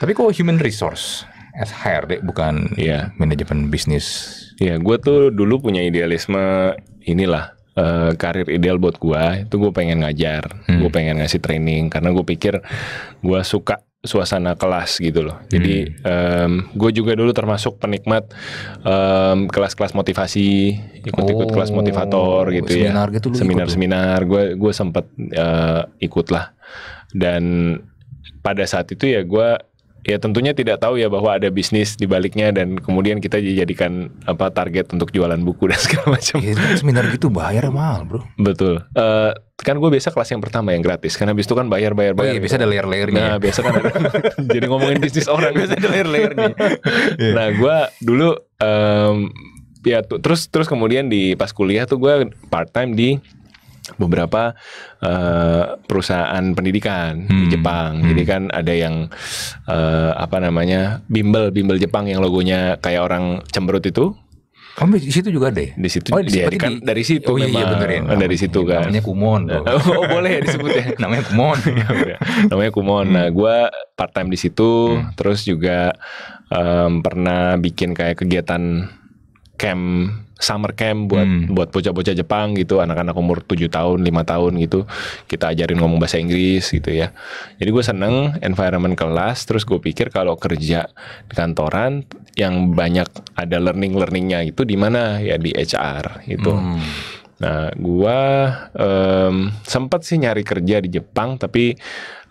Tapi kok human resource? As HRD bukan yeah. manajemen bisnis. Iya, yeah, gue tuh dulu punya idealisme inilah Eh, karir ideal buat gue itu gue pengen ngajar hmm. gue pengen ngasih training karena gue pikir gue suka suasana kelas gitu loh. Jadi hmm. um, gue juga dulu termasuk penikmat um, kelas-kelas motivasi, ikut-ikut kelas oh, motivator gitu ya. seminar ya. Gitu Seminar-seminar, gue gue sempet uh, ikut lah. Dan pada saat itu ya gue ya tentunya tidak tahu ya bahwa ada bisnis di baliknya dan kemudian kita dijadikan apa target untuk jualan buku dan segala [laughs] macam. Ya, seminar gitu bayar mahal bro. Betul. Uh, kan gue biasa kelas yang pertama yang gratis karena habis itu kan bayar bayar bayar. Oh, iya, biasa ada layer layernya. Nah ya. biasa kan [laughs] jadi ngomongin bisnis orang biasa ada layer layernya. yeah. [laughs] Nah gue dulu um, ya terus terus kemudian di pas kuliah tuh gue part time di beberapa uh, perusahaan pendidikan hmm. di Jepang. Hmm. Jadi kan ada yang uh, apa namanya bimbel bimbel Jepang yang logonya kayak orang cemberut itu. Oh, di situ juga deh, ya? Di situ. Oh, di, ya, kan, dari situ oh, iya, iya memang. Iya, bener, ya. Namanya, dari situ kan. Namanya Kumon. [laughs] oh, boleh ya disebut ya. [laughs] namanya Kumon. [laughs] Iya, namanya Kumon. Nah, hmm. gue part time di situ. Hmm. Terus juga um, pernah bikin kayak kegiatan camp summer camp buat hmm. buat bocah-bocah Jepang gitu anak-anak umur 7 tahun 5 tahun gitu kita ajarin ngomong bahasa Inggris gitu ya jadi gue seneng environment kelas terus gue pikir kalau kerja di kantoran yang banyak ada learning learningnya itu di mana ya di HR itu. hmm. Nah, gue um, sempat sih nyari kerja di Jepang, tapi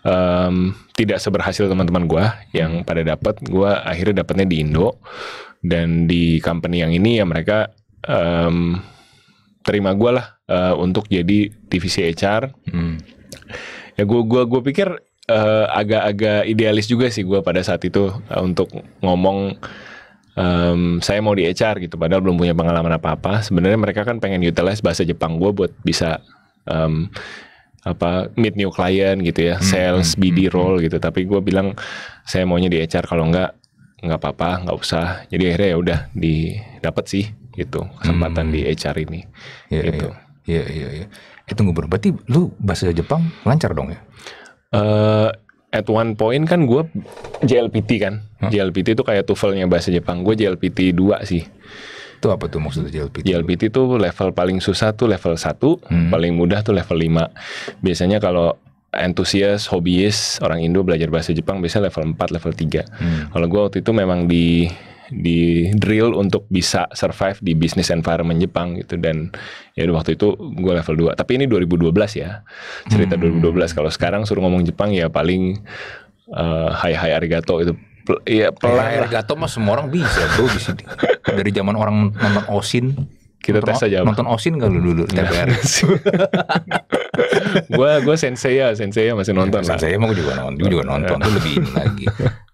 um, tidak seberhasil teman-teman gue yang hmm. pada dapat. gue akhirnya dapatnya di Indo dan di company yang ini ya mereka um, terima gue lah uh, untuk jadi divisi HR. Hmm. Ya gue gua gue pikir agak eh, agak-agak idealis juga sih gue pada saat itu uh, untuk ngomong um, saya mau di HR gitu. Padahal belum punya pengalaman apa-apa. Sebenarnya mereka kan pengen utilize bahasa Jepang gue buat bisa um, apa meet new client gitu ya, hmm, sales, hmm, BD hmm, hmm. role gitu. Tapi gue bilang saya maunya di HR kalau enggak nggak apa-apa nggak usah jadi akhirnya ya udah didapat sih gitu kesempatan hmm. di HR ini ya, gitu. Iya. iya iya iya. Eh tunggu bro, berarti lu bahasa Jepang lancar dong ya? Uh, at one point kan gue JLPT kan. Huh? JLPT itu kayak tuvelnya bahasa Jepang. Gue JLPT 2 sih. Itu apa tuh maksudnya JLPT? JLPT itu level paling susah tuh level 1, hmm. paling mudah tuh level 5. Biasanya kalau entusias, hobiis, orang Indo belajar bahasa Jepang biasanya level 4, level 3. Hmm. Kalau gue waktu itu memang di di drill untuk bisa survive di bisnis environment Jepang gitu dan ya waktu itu gue level 2 tapi ini 2012 ya cerita hmm. 2012 kalau sekarang suruh ngomong Jepang ya paling uh, eh, hai hai arigato itu ya pelan arigato mah semua orang bisa tuh di sini [laughs] dari zaman orang nonton Osin kita tes aja. Nonton apa? Osin gak dulu dulu TPR? [laughs] gue gue sensei ya, sensei ya masih iya, nonton. Ya, sensei emang gue juga nonton, gue juga iya. nonton. Itu lebih ini lagi.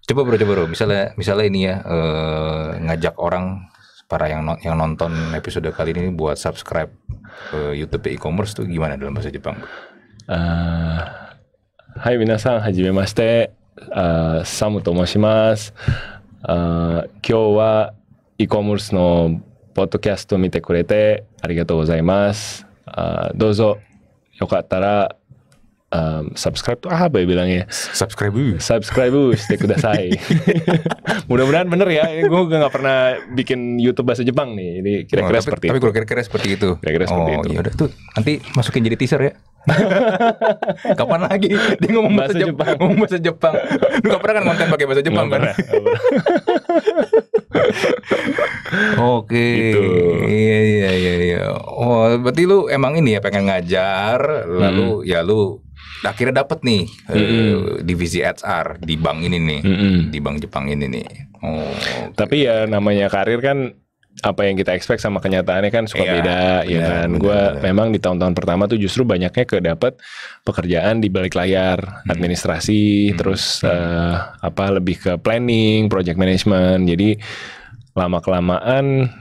Coba bro, coba bro. Misalnya misalnya ini ya eh, ngajak orang para yang yang nonton episode kali ini buat subscribe ke eh, YouTube e-commerce tuh gimana dalam bahasa Jepang? Uh, hai minasan, hajime maste. Uh, Samu to moshimasu. kyou wa e-commerce no ポッドキャスト見てくれてありがとうございます。Uh, どうぞよかったら、um, subscribe to apa ya bilangnya? [laughs] [laughs] Subscribe. mudahan bener ya. Gue gak pernah bikin YouTube bahasa Jepang nih. kira-kira oh, seperti tapi, itu. Tapi gue kira-kira seperti itu. Kira-kira oh, itu. Yaudah, tuh nanti masukin jadi teaser ya. [laughs] Kapan lagi dia ngomong bahasa, bahasa Jepang, ngomong bahasa Jepang. Lu gak pernah kan konten pakai bahasa Jepang kan? [laughs] Oke. Gitu. Iya iya iya iya. Oh, berarti lu emang ini ya pengen ngajar lalu ya lu akhirnya dapet nih mm -hmm. uh, divisi HR di bank ini nih, -hmm. di bank Jepang ini nih. Oh. Tapi ya namanya karir kan apa yang kita expect sama kenyataannya kan suka yeah, beda bener, ya kan. Gue memang di tahun-tahun pertama tuh justru banyaknya ke dapat pekerjaan di balik layar, hmm. administrasi, hmm. terus hmm. Uh, apa lebih ke planning, project management. Jadi lama kelamaan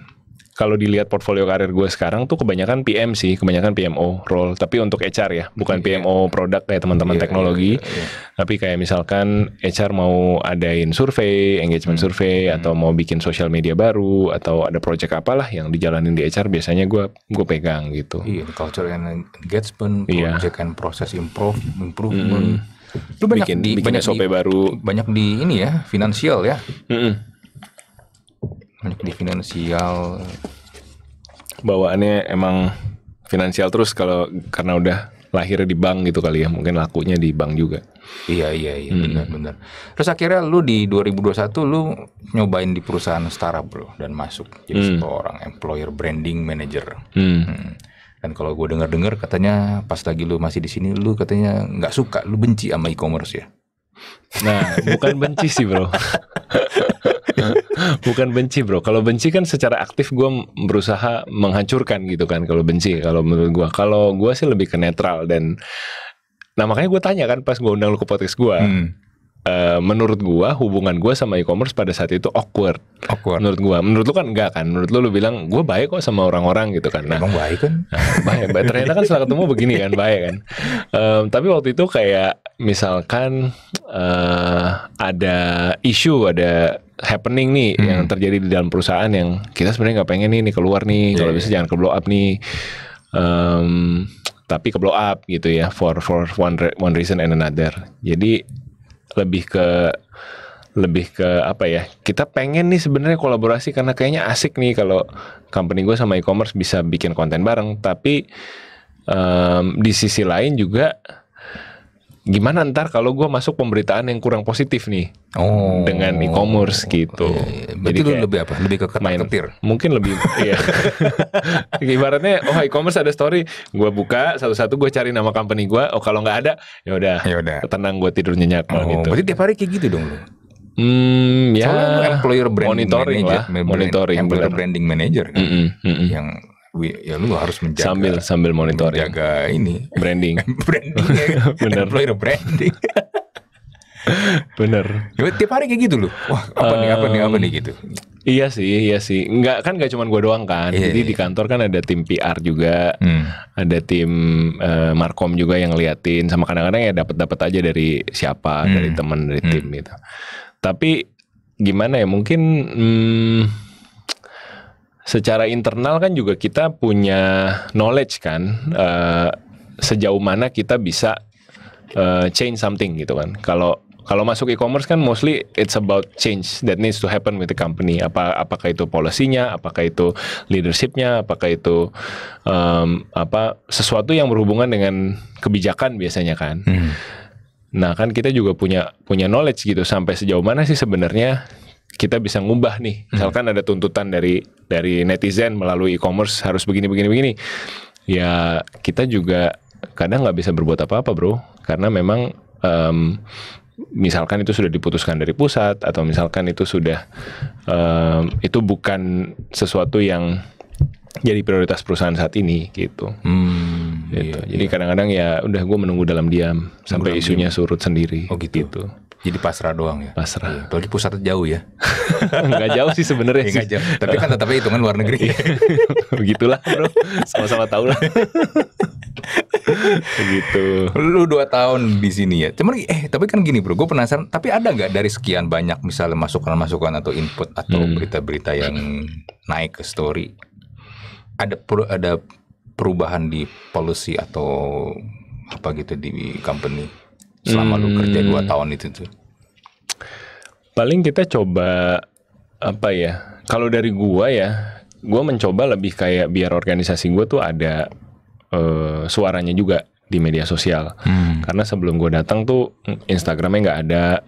kalau dilihat portfolio karir gue sekarang tuh kebanyakan PM sih, kebanyakan PMO role. Tapi untuk HR ya, bukan iya. PMO produk kayak teman-teman yeah, iya, teknologi. Yeah, yeah, yeah. Tapi kayak misalkan HR mau adain survei, engagement hmm. survei, hmm. atau mau bikin social media baru, atau ada project apalah yang dijalanin di HR, biasanya gue gue pegang gitu. Iya, yeah, culture and engagement, yeah. Iya. and process improve, improvement. Mm. Lu banyak bikin, di, bikin banyak SOP di, baru. Banyak di ini ya, finansial ya. Mm -mm banyak di finansial bawaannya emang finansial terus kalau karena udah lahir di bank gitu kali ya mungkin lakunya di bank juga iya iya iya hmm. bener benar terus akhirnya lu di 2021 lu nyobain di perusahaan startup bro dan masuk jadi hmm. seorang employer branding manager hmm. Hmm. dan kalau gue dengar dengar katanya pas lagi lu masih di sini lu katanya nggak suka lu benci sama e-commerce ya nah bukan benci sih bro [laughs] Bukan benci bro. Kalau benci kan secara aktif gue berusaha menghancurkan gitu kan. Kalau benci, kalau menurut gue, kalau gue sih lebih ke netral dan. Nah makanya gue tanya kan pas gue undang lu ke podcast gue, hmm uh, menurut gua hubungan gua sama e-commerce pada saat itu awkward. Awkward. Menurut gua, menurut lu kan enggak kan? Menurut lu lu bilang gua baik kok sama orang-orang gitu kan. Nah, Emang baik kan? [laughs] Ah, baik, baik. Ternyata kan setelah ketemu begini kan, baik kan. Um, tapi waktu itu kayak misalkan uh, ada isu, ada happening nih hmm. yang terjadi di dalam perusahaan yang kita sebenarnya nggak pengen nih, nih keluar nih. Yeah, Kalau iya, bisa iya. jangan ke blow up nih. Um, tapi ke blow up gitu ya for for one one reason and another. Jadi lebih ke lebih ke apa ya kita pengen nih sebenarnya kolaborasi karena kayaknya asik nih kalau company gue sama e-commerce bisa bikin konten bareng tapi um, di sisi lain juga gimana ntar kalau gue masuk pemberitaan yang kurang positif nih oh. dengan e-commerce gitu. Iya, iya. Berarti Jadi kayak lebih apa? Lebih ke main, ketir. Mungkin lebih [laughs] iya. [laughs] Ibaratnya oh e-commerce ada story, gue buka satu-satu gue cari nama company gue. Oh kalau nggak ada ya udah. Ya udah. Tenang gue tidur nyenyak oh, gitu. Berarti tiap hari kayak gitu dong lu. Hmm, ya. Soalnya employer branding monitoring manager, lah, monitoring, employer branding manager kan, mm -mm, mm -mm. yang ya lu harus menjaga sambil sambil monitoring jaga ini [laughs] branding [laughs] branding ya. bener employer branding [laughs] bener ya, tiap hari kayak gitu loh wah apa um, nih apa nih apa nih gitu iya sih iya sih nggak kan nggak cuma gue doang kan yeah, jadi yeah. di iya. kantor kan ada tim PR juga hmm. ada tim uh, markom juga yang liatin sama kadang-kadang ya dapat dapat aja dari siapa hmm. dari teman dari hmm. tim gitu tapi gimana ya mungkin hmm, secara internal kan juga kita punya knowledge kan uh, sejauh mana kita bisa uh, change something gitu kan. Kalau kalau masuk e-commerce kan mostly it's about change that needs to happen with the company. Apa apakah itu polisinya, apakah itu leadershipnya, apakah itu um, apa sesuatu yang berhubungan dengan kebijakan biasanya kan. Hmm. Nah kan kita juga punya punya knowledge gitu sampai sejauh mana sih sebenarnya kita bisa ngubah nih. Hmm. Misalkan hmm. ada tuntutan dari dari netizen melalui e-commerce harus begini begini begini. Ya kita juga kadang nggak bisa berbuat apa-apa bro, karena memang um, misalkan itu sudah diputuskan dari pusat atau misalkan itu sudah um, itu bukan sesuatu yang jadi prioritas perusahaan saat ini gitu. Hmm, gitu. Iya, Jadi iya. kadang-kadang iya. ya udah gue menunggu dalam diam menunggu sampai dalam isunya diam. surut sendiri. Oh gitu. gitu. Jadi pasrah doang ya. Pasrah. Iya, apalagi pusatnya jauh ya. Enggak [laughs] jauh sih sebenarnya. Enggak iya, jauh. Tapi kan tetapnya hitungan luar negeri. Iya. [laughs] Begitulah bro. Sama-sama tahu lah. [laughs] Begitu. Lu dua tahun di sini ya. Cuman eh tapi kan gini bro, gue penasaran. Tapi ada nggak dari sekian banyak misalnya masukan-masukan atau input atau berita hmm. berita-berita yang naik ke story, ada per, ada perubahan di policy atau apa gitu di company? selama hmm. lu kerja dua hmm. tahun itu tuh? Paling kita coba apa ya? Kalau dari gua ya, gua mencoba lebih kayak biar organisasi gua tuh ada uh, suaranya juga di media sosial. Hmm. Karena sebelum gua datang tuh Instagramnya nggak ada,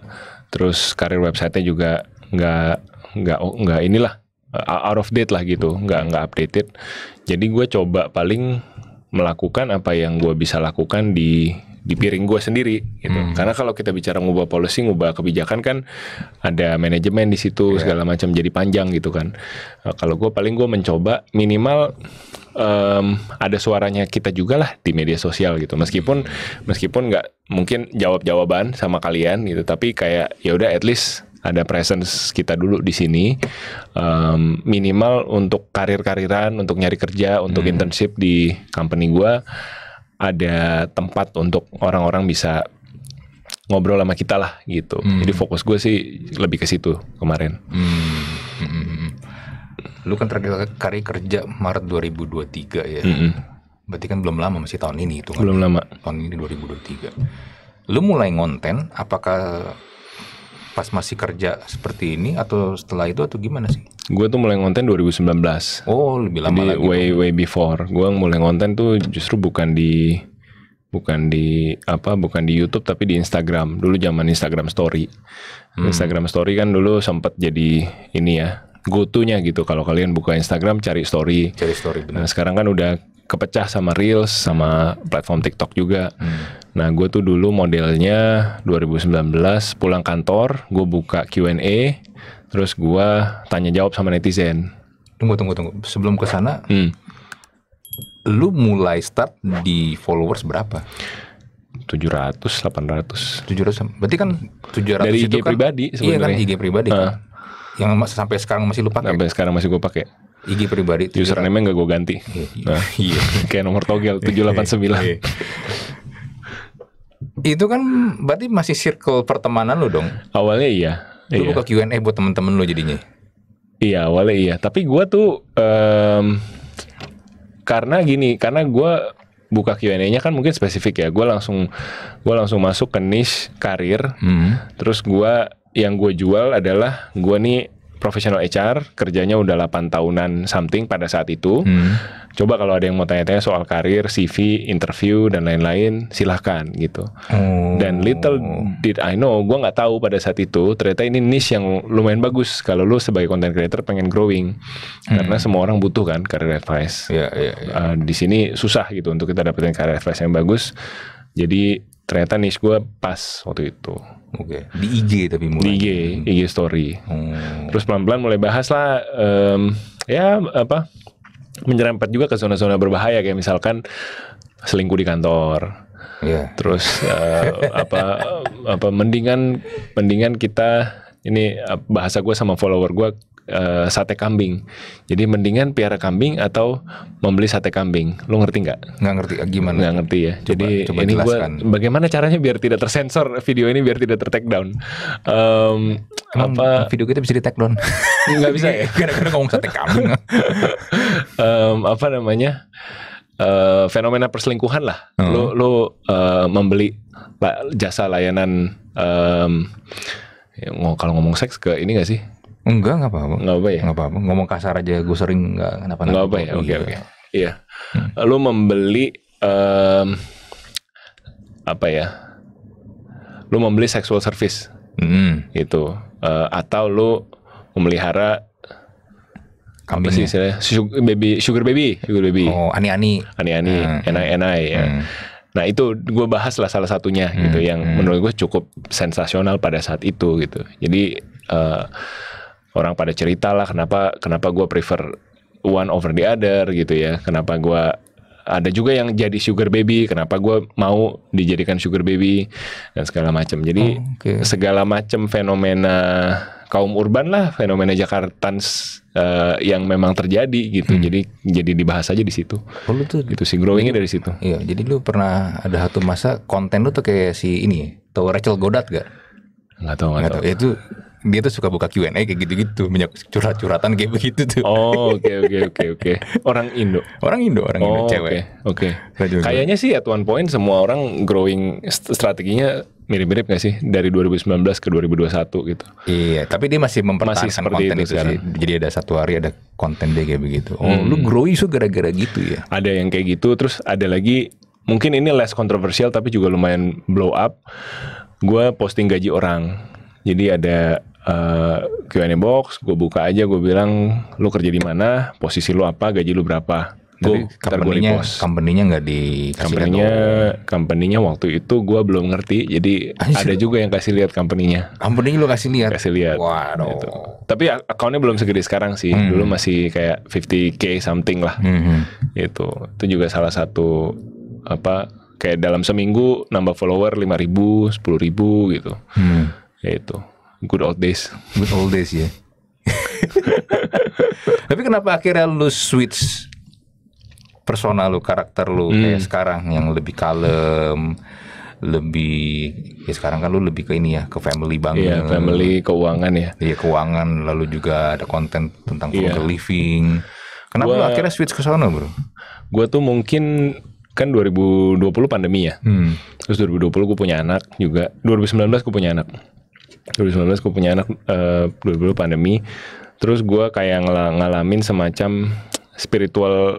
terus karir websitenya juga nggak nggak nggak inilah eh, out of date lah gitu, nggak nggak updated. Jadi gua coba paling melakukan apa yang gua bisa lakukan di di piring gue sendiri gitu. Hmm. Karena kalau kita bicara ngubah policy, ngubah kebijakan kan ada manajemen di situ yeah. segala macam jadi panjang gitu kan. Nah, kalau gue paling gue mencoba minimal um, ada suaranya kita juga lah di media sosial gitu. Meskipun meskipun nggak mungkin jawab jawaban sama kalian gitu, tapi kayak ya udah at least ada presence kita dulu di sini um, minimal untuk karir kariran, untuk nyari kerja, untuk hmm. internship di company gue ada tempat untuk orang-orang bisa ngobrol sama kita lah gitu. Hmm. Jadi fokus gue sih lebih ke situ kemarin. Hmm. Hmm. Lu kan terakhir kali kerja Maret 2023 ya. Hmm. Berarti kan belum lama masih tahun ini itu kan. Belum lama. Tahun ini 2023. Lu mulai ngonten apakah pas masih kerja seperti ini atau setelah itu atau gimana sih? Gue tuh mulai ngonten 2019. Oh, lebih lama Jadi, lagi. Way way before. Gue mulai ngonten tuh justru bukan di bukan di apa bukan di YouTube tapi di Instagram. Dulu zaman Instagram Story. Hmm. Instagram Story kan dulu sempat jadi ini ya gotunya gitu kalau kalian buka Instagram cari story. Cari story. Bener. Nah, sekarang kan udah kepecah sama Reels sama platform TikTok juga. Hmm. Nah, gue tuh dulu modelnya 2019 pulang kantor, gue buka Q&A, terus gue tanya jawab sama netizen. Tunggu, tunggu, tunggu. Sebelum ke sana, hmm. lu mulai start di followers berapa? 700, 800. 700. Berarti kan 700 Dari itu IG kan, pribadi sebenarnya. Iya kan IG pribadi uh. kan. Yang sampai sekarang masih lu pakai. Sampai sekarang masih gue pakai. IG pribadi. Username-nya gak gue ganti. Iya, iya. Nah, iya. kayak nomor togel 789. [laughs] Iya, iya. Itu kan berarti masih circle pertemanan lu dong. Awalnya iya. Lu iya. buka Q&A buat temen-temen lu jadinya. Iya, awalnya iya. Tapi gue tuh um, karena gini, karena gue buka Q&A-nya kan mungkin spesifik ya. Gue langsung gue langsung masuk ke niche karir. Hmm. Terus gue yang gue jual adalah gue nih profesional HR, kerjanya udah 8 tahunan something pada saat itu. Hmm. Coba kalau ada yang mau tanya-tanya soal karir, CV, interview dan lain-lain, silahkan gitu. Hmm. Dan little did I know, gue nggak tahu pada saat itu ternyata ini niche yang lumayan bagus kalau lu sebagai content creator pengen growing, hmm. karena semua orang butuh kan career advice. Yeah, yeah, yeah. Uh, di sini susah gitu untuk kita dapetin career advice yang bagus. Jadi ternyata niche gue pas waktu itu. Oke. Okay. Di IG tapi mulai. Di IG, hmm. IG story. Hmm. Terus pelan-pelan mulai bahas lah, um, ya apa, menyerempet juga ke zona-zona berbahaya kayak misalkan selingkuh di kantor. Yeah. Terus uh, apa apa mendingan mendingan kita ini eh, bahasa gue sama follower gue uh, sate kambing. Jadi mendingan piara kambing atau membeli sate kambing. Lu ngerti nggak? Nggak ngerti ah, gimana? Nggak ngerti ya. Coba, Jadi coba ini gua, bagaimana caranya biar tidak tersensor video ini biar tidak tertake down. Um, Emang apa video kita bisa di take down? [laughs] Nggak bisa ya. Karena [laughs] ngomong sate kambing. um, [laughs] apa namanya? Uh, fenomena perselingkuhan lah. Hmm. lo lu uh, membeli jasa layanan um, ya, kalau ngomong seks ke ini gak sih Enggak, enggak apa-apa. Enggak apa ya? Enggak apa-apa. Ngomong kasar aja gue sering enggak kenapa-napa. Enggak apa ya? Oke, iya. oke. Iya. Hmm. Lu membeli um, apa ya? Lu membeli sexual service. Hmm. Gitu. Uh, atau lu memelihara kambing apa sih istilahnya? Sugar baby, sugar baby, sugar baby. Oh, ani-ani. Ani-ani, hmm. enak ya. Hmm. Nah itu gue bahas lah salah satunya gitu hmm, gitu yang hmm. menurut gue cukup sensasional pada saat itu gitu. Jadi uh, orang pada cerita lah kenapa kenapa gue prefer one over the other gitu ya kenapa gue ada juga yang jadi sugar baby kenapa gue mau dijadikan sugar baby dan segala macam jadi oh, okay. segala macam fenomena kaum urban lah fenomena Jakartans uh, yang memang terjadi gitu hmm. jadi jadi dibahas aja di situ oh, tuh itu si growingnya dari situ iya jadi lu pernah ada satu masa konten lu tuh kayak si ini tau Rachel Godat gak nggak tau nggak tau itu dia tuh suka buka Q&A kayak gitu-gitu banyak curhat-curhatan kayak begitu tuh oh oke oke oke oke orang Indo orang Indo orang oh, Indo cewek oke okay, kayaknya sih at one point semua orang growing strateginya mirip-mirip gak sih dari 2019 ke 2021 gitu iya tapi dia masih mempertahankan masih konten itu, itu sih jadi ada satu hari ada konten dia kayak begitu oh hmm. lu grow isu gara-gara gitu ya ada yang kayak gitu terus ada lagi mungkin ini less kontroversial tapi juga lumayan blow up gue posting gaji orang jadi ada uh, eh, Q&A box, gue buka aja, gue bilang lu kerja di mana, posisi lu apa, gaji lu berapa. Gue company-nya company-nya nggak di company-nya ya? company-nya waktu itu gue belum ngerti jadi ada juga yang kasih lihat company-nya company lu kasih lihat kasih lihat waduh gitu. tapi akunnya belum segede sekarang sih hmm. dulu masih kayak 50k something lah hmm. hmm. itu itu juga salah satu apa kayak dalam seminggu nambah follower lima ribu sepuluh ribu gitu hmm. itu Good old days. Good old days ya. [laughs] Tapi kenapa akhirnya lu switch personal lu, karakter lu hmm. kayak sekarang yang lebih kalem, lebih ya sekarang kan lu lebih ke ini ya ke family banget iya, family keuangan ya iya keuangan lalu juga ada konten tentang iya. frugal living kenapa gua, lu akhirnya switch ke sana bro gua tuh mungkin kan 2020 pandemi ya hmm. terus 2020 gue punya anak juga 2019 gue punya anak 2019 gue punya anak uh, eh, dulu pandemi terus gue kayak ng ngalamin semacam spiritual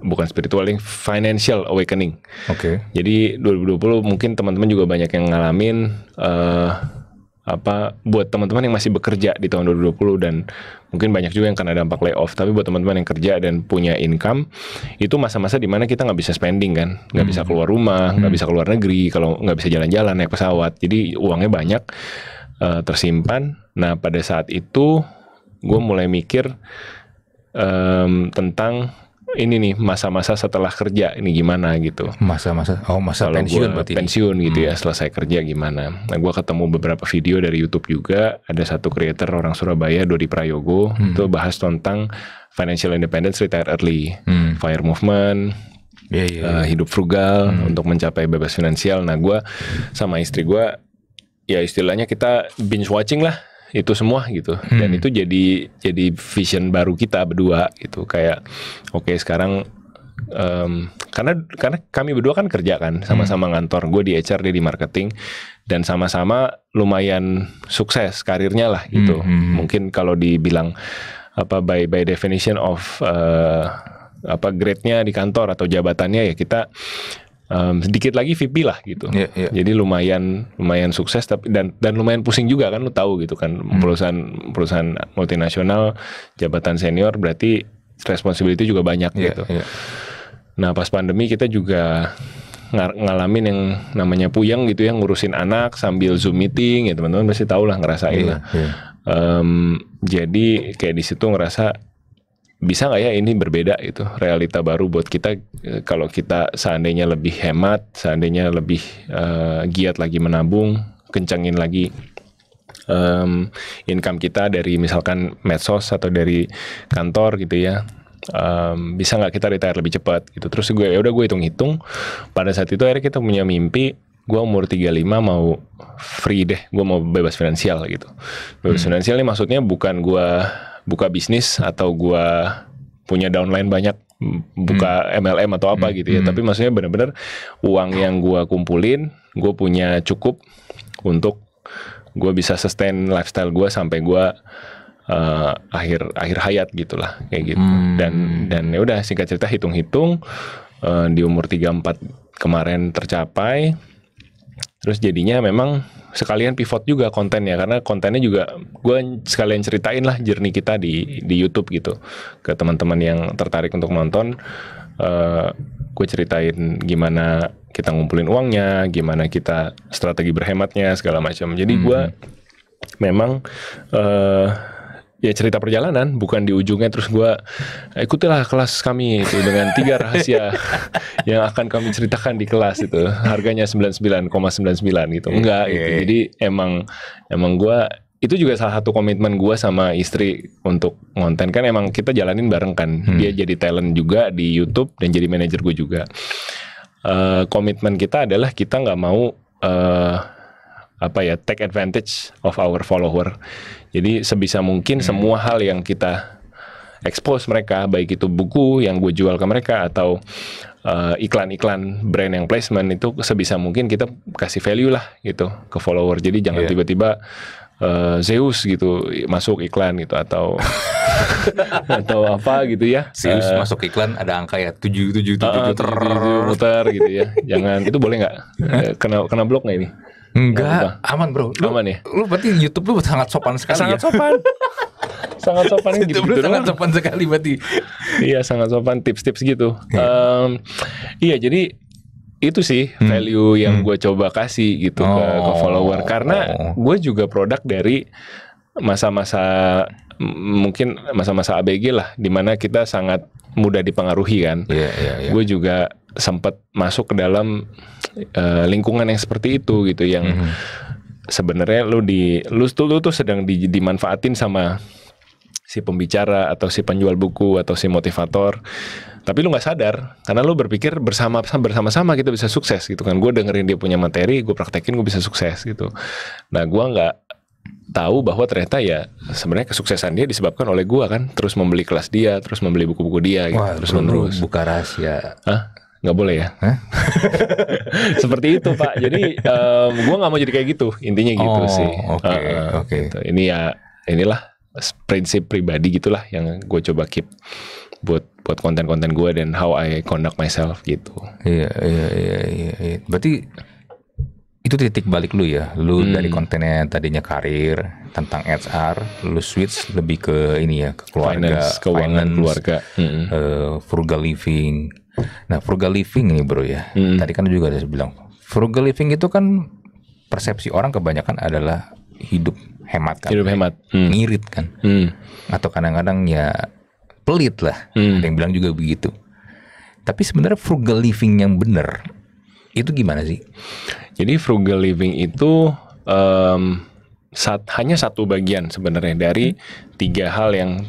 bukan spiritual yang financial awakening. Oke. Okay. Jadi 2020 mungkin teman-teman juga banyak yang ngalamin uh, apa buat teman-teman yang masih bekerja di tahun 2020 dan mungkin banyak juga yang kena dampak layoff. Tapi buat teman-teman yang kerja dan punya income itu masa-masa di mana kita nggak bisa spending kan, nggak hmm. bisa keluar rumah, nggak hmm. bisa keluar negeri, kalau nggak bisa jalan-jalan naik pesawat. Jadi uangnya banyak uh, tersimpan. Nah pada saat itu gue mulai mikir um, tentang ini nih masa-masa setelah kerja ini gimana gitu masa-masa oh masa Kalo pensiun berarti pensiun ini. gitu ya, hmm. ya saya kerja gimana nah gue ketemu beberapa video dari YouTube juga ada satu creator orang Surabaya Dodi Prayogo hmm. itu bahas tentang financial independence retire early hmm. fire movement yeah, yeah, yeah. Uh, hidup frugal hmm. untuk mencapai bebas finansial nah gue sama istri gue ya istilahnya kita binge watching lah itu semua gitu hmm. dan itu jadi jadi vision baru kita berdua gitu kayak oke okay, sekarang um, karena karena kami berdua kan kerja kan sama-sama hmm. ngantor gue di HR dia di marketing dan sama-sama lumayan sukses karirnya lah gitu hmm. hmm. mungkin kalau dibilang apa by by definition of uh, apa grade-nya di kantor atau jabatannya ya kita um, sedikit lagi VP lah gitu. Yeah, yeah. Jadi lumayan lumayan sukses tapi dan dan lumayan pusing juga kan lu tahu gitu kan hmm. perusahaan perusahaan multinasional jabatan senior berarti responsibility juga banyak yeah, gitu. Yeah. Nah, pas pandemi kita juga ngalamin yang namanya puyeng gitu ya ngurusin anak sambil Zoom meeting ya teman-teman pasti tahu lah ngerasain yeah, lah. Yeah. Iya. Um, jadi kayak di situ ngerasa bisa nggak ya ini berbeda itu realita baru buat kita eh, kalau kita seandainya lebih hemat seandainya lebih uh, giat lagi menabung kencangin lagi um, income kita dari misalkan medsos atau dari kantor gitu ya um, bisa nggak kita retire lebih cepat gitu terus gue ya udah gue hitung-hitung pada saat itu akhirnya kita punya mimpi gue umur 35 mau free deh gue mau bebas finansial gitu bebas hmm. finansial ini maksudnya bukan gue buka bisnis atau gue punya downline banyak buka hmm. MLM atau apa hmm. gitu ya. Hmm. Tapi maksudnya benar-benar uang yang gue kumpulin, gue punya cukup untuk gue bisa sustain lifestyle gue sampai gue uh, akhir akhir hayat gitulah kayak gitu. Hmm. Dan dan ya udah singkat cerita hitung-hitung uh, di umur 34 kemarin tercapai Terus jadinya memang sekalian pivot juga kontennya karena kontennya juga gue sekalian ceritain lah jernih kita di di YouTube gitu ke teman-teman yang tertarik untuk nonton. Uh, eh, gue ceritain gimana kita ngumpulin uangnya, gimana kita strategi berhematnya segala macam. Jadi gue hmm. memang uh, ya cerita perjalanan bukan di ujungnya terus gue ikutilah kelas kami itu dengan tiga rahasia [laughs] yang akan kami ceritakan di kelas itu harganya 99,99 ,99 gitu iya, enggak iya, gitu iya. jadi emang emang gue itu juga salah satu komitmen gue sama istri untuk konten kan emang kita jalanin bareng kan hmm. dia jadi talent juga di YouTube dan jadi manajer gue juga uh, komitmen kita adalah kita nggak mau uh, apa ya take advantage of our follower. Jadi sebisa mungkin hmm. semua hal yang kita expose mereka baik itu buku yang gue jual ke mereka atau uh, iklan-iklan brand yang placement itu sebisa mungkin kita kasih value lah gitu ke follower. Jadi jangan yeah. tiba-tiba uh, Zeus gitu masuk iklan gitu atau atau apa gitu ya. Zeus uh, masuk iklan ada angka ya tujuh tujuh tujuh muter gitu ya. Jangan itu boleh nggak? Kena kena blok nggak ini? Enggak, aman bro. Lu, aman ya. Lu berarti YouTube lu sangat sopan sekali. Sangat ya? sopan. [laughs] sangat sopan gitu, gitu sangat sopan sekali berarti. iya, sangat sopan tips-tips gitu. um, iya, jadi itu sih hmm. value hmm. yang hmm. gue coba kasih gitu oh. ke, ke oh. follower karena oh. gue juga produk dari masa-masa mungkin masa-masa ABG lah dimana kita sangat mudah dipengaruhi kan. Yeah, yeah, yeah. Gue juga sempat masuk ke dalam uh, lingkungan yang seperti itu gitu yang mm -hmm. sebenarnya lu di lu tuh lu tuh sedang di, dimanfaatin sama si pembicara atau si penjual buku atau si motivator tapi lu nggak sadar karena lu berpikir bersama bersama-sama kita bisa sukses gitu kan gue dengerin dia punya materi gue praktekin gue bisa sukses gitu nah gue nggak tahu bahwa ternyata ya sebenarnya kesuksesan dia disebabkan oleh gue kan terus membeli kelas dia terus membeli buku-buku dia gitu, Wah, terus menerus buka rahasia Hah? nggak boleh ya [laughs] seperti itu pak jadi um, gue nggak mau jadi kayak gitu intinya gitu oh, sih oke okay, uh, oke okay. gitu. ini ya inilah prinsip pribadi gitulah yang gue coba keep buat buat konten-konten gue dan how I conduct myself gitu iya iya iya iya, iya. berarti itu titik balik lu ya lu hmm. dari kontennya tadinya karir tentang HR lu switch lebih ke ini ya ke keluarga finance, keuangan finance, keluarga mm -hmm. uh, frugal living Nah, frugal living ini bro ya. Hmm. Tadi kan juga ada bilang frugal living itu kan persepsi orang kebanyakan adalah hidup hemat kan. Hidup hemat. Hmm. Ngirit kan. Hmm. Atau kadang-kadang ya pelit lah. Hmm. Ada yang bilang juga begitu. Tapi sebenarnya frugal living yang benar itu gimana sih? Jadi frugal living itu um, sat, hanya satu bagian sebenarnya dari hmm. tiga hal yang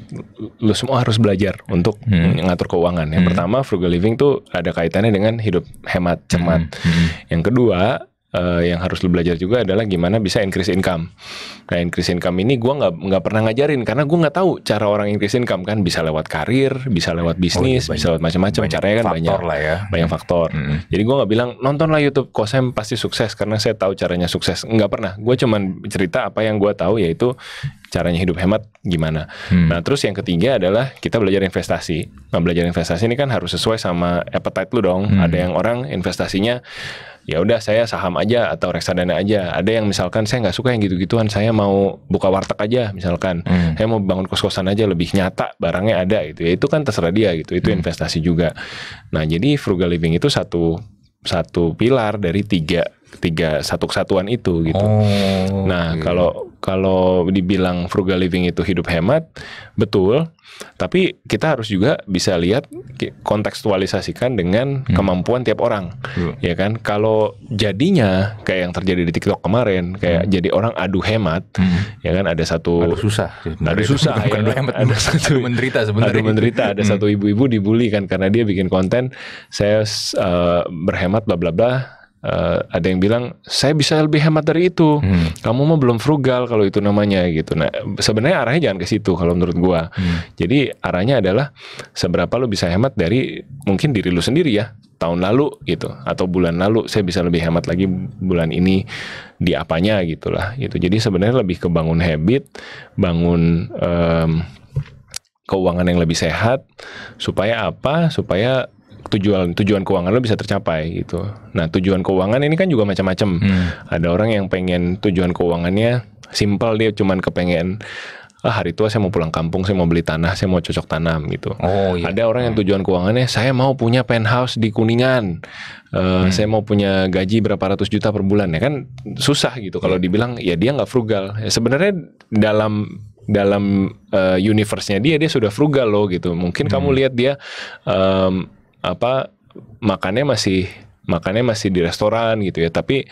lu semua harus belajar untuk hmm. ngatur keuangan. Yang hmm. pertama frugal living tuh ada kaitannya dengan hidup hemat cermat. Hmm. Hmm. Yang kedua uh, yang harus lu belajar juga adalah gimana bisa increase income. Nah, increase income ini gue nggak nggak pernah ngajarin karena gue nggak tahu cara orang increase income kan bisa lewat karir, bisa lewat oh, iya, bisnis, oh, banyak, bisa lewat macam-macam. Caranya kan banyak, lah ya. banyak hmm. faktor. Hmm. Jadi gue nggak bilang nontonlah YouTube Kosem pasti sukses karena saya tahu caranya sukses. Nggak pernah. Gue cuman cerita apa yang gue tahu yaitu caranya hidup hemat gimana. Hmm. Nah, terus yang ketiga adalah kita belajar investasi. Nah, belajar investasi ini kan harus sesuai sama appetite lu dong. Hmm. Ada yang orang investasinya ya udah saya saham aja atau reksadana aja ada yang misalkan saya nggak suka yang gitu-gituan saya mau buka warteg aja misalkan hmm. saya mau bangun kos-kosan aja lebih nyata barangnya ada gitu ya itu kan terserah dia gitu itu hmm. investasi juga nah jadi frugal living itu satu satu pilar dari tiga tiga satu kesatuan itu gitu. Oh, nah okay. kalau kalau dibilang frugal living itu hidup hemat betul, tapi kita harus juga bisa lihat kontekstualisasikan dengan hmm. kemampuan tiap orang, hmm. ya kan? Kalau jadinya kayak yang terjadi di TikTok kemarin, kayak hmm. jadi orang adu hemat, hmm. ya kan? Ada satu adu susah, adu susah, ya, bukan ya, kan? hemat, ada satu adu menderita sebenarnya, adu menderita, ada hmm. satu ibu-ibu dibully kan karena dia bikin konten saya uh, berhemat bla bla bla uh, ada yang bilang saya bisa lebih hemat dari itu. Hmm. Kamu mah belum frugal kalau itu namanya gitu. Nah, sebenarnya arahnya jangan ke situ kalau menurut gua. Hmm. Jadi arahnya adalah seberapa lo bisa hemat dari mungkin diri lo sendiri ya tahun lalu gitu atau bulan lalu saya bisa lebih hemat lagi bulan ini di apanya gitulah gitu. Jadi sebenarnya lebih ke bangun habit, bangun um, keuangan yang lebih sehat supaya apa? Supaya tujuan tujuan keuangan lo bisa tercapai gitu. Nah tujuan keuangan ini kan juga macam-macam. Hmm. Ada orang yang pengen tujuan keuangannya simple dia cuman kepengen ah hari tua saya mau pulang kampung, saya mau beli tanah, saya mau cocok tanam gitu. Oh, iya. Ada orang yang tujuan keuangannya saya mau punya penthouse di Kuningan. Uh, hmm. saya mau punya gaji berapa ratus juta per bulan ya kan susah gitu kalau iya. dibilang ya dia nggak frugal. Ya, sebenarnya dalam dalam uh, universe-nya dia dia sudah frugal loh gitu. Mungkin hmm. kamu lihat dia um, apa makannya masih makannya masih di restoran gitu ya tapi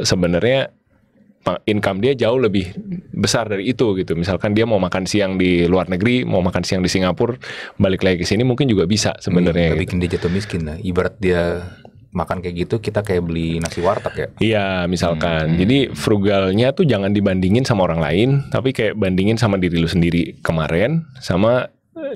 sebenarnya income dia jauh lebih besar dari itu gitu. Misalkan dia mau makan siang di luar negeri, mau makan siang di Singapura, balik lagi ke sini mungkin juga bisa sebenarnya. Iya, gitu. Bikin dia jatuh miskin lah. Ibarat dia makan kayak gitu kita kayak beli nasi warteg ya. Iya, misalkan. Hmm. Jadi frugalnya tuh jangan dibandingin sama orang lain, tapi kayak bandingin sama diri lu sendiri kemarin sama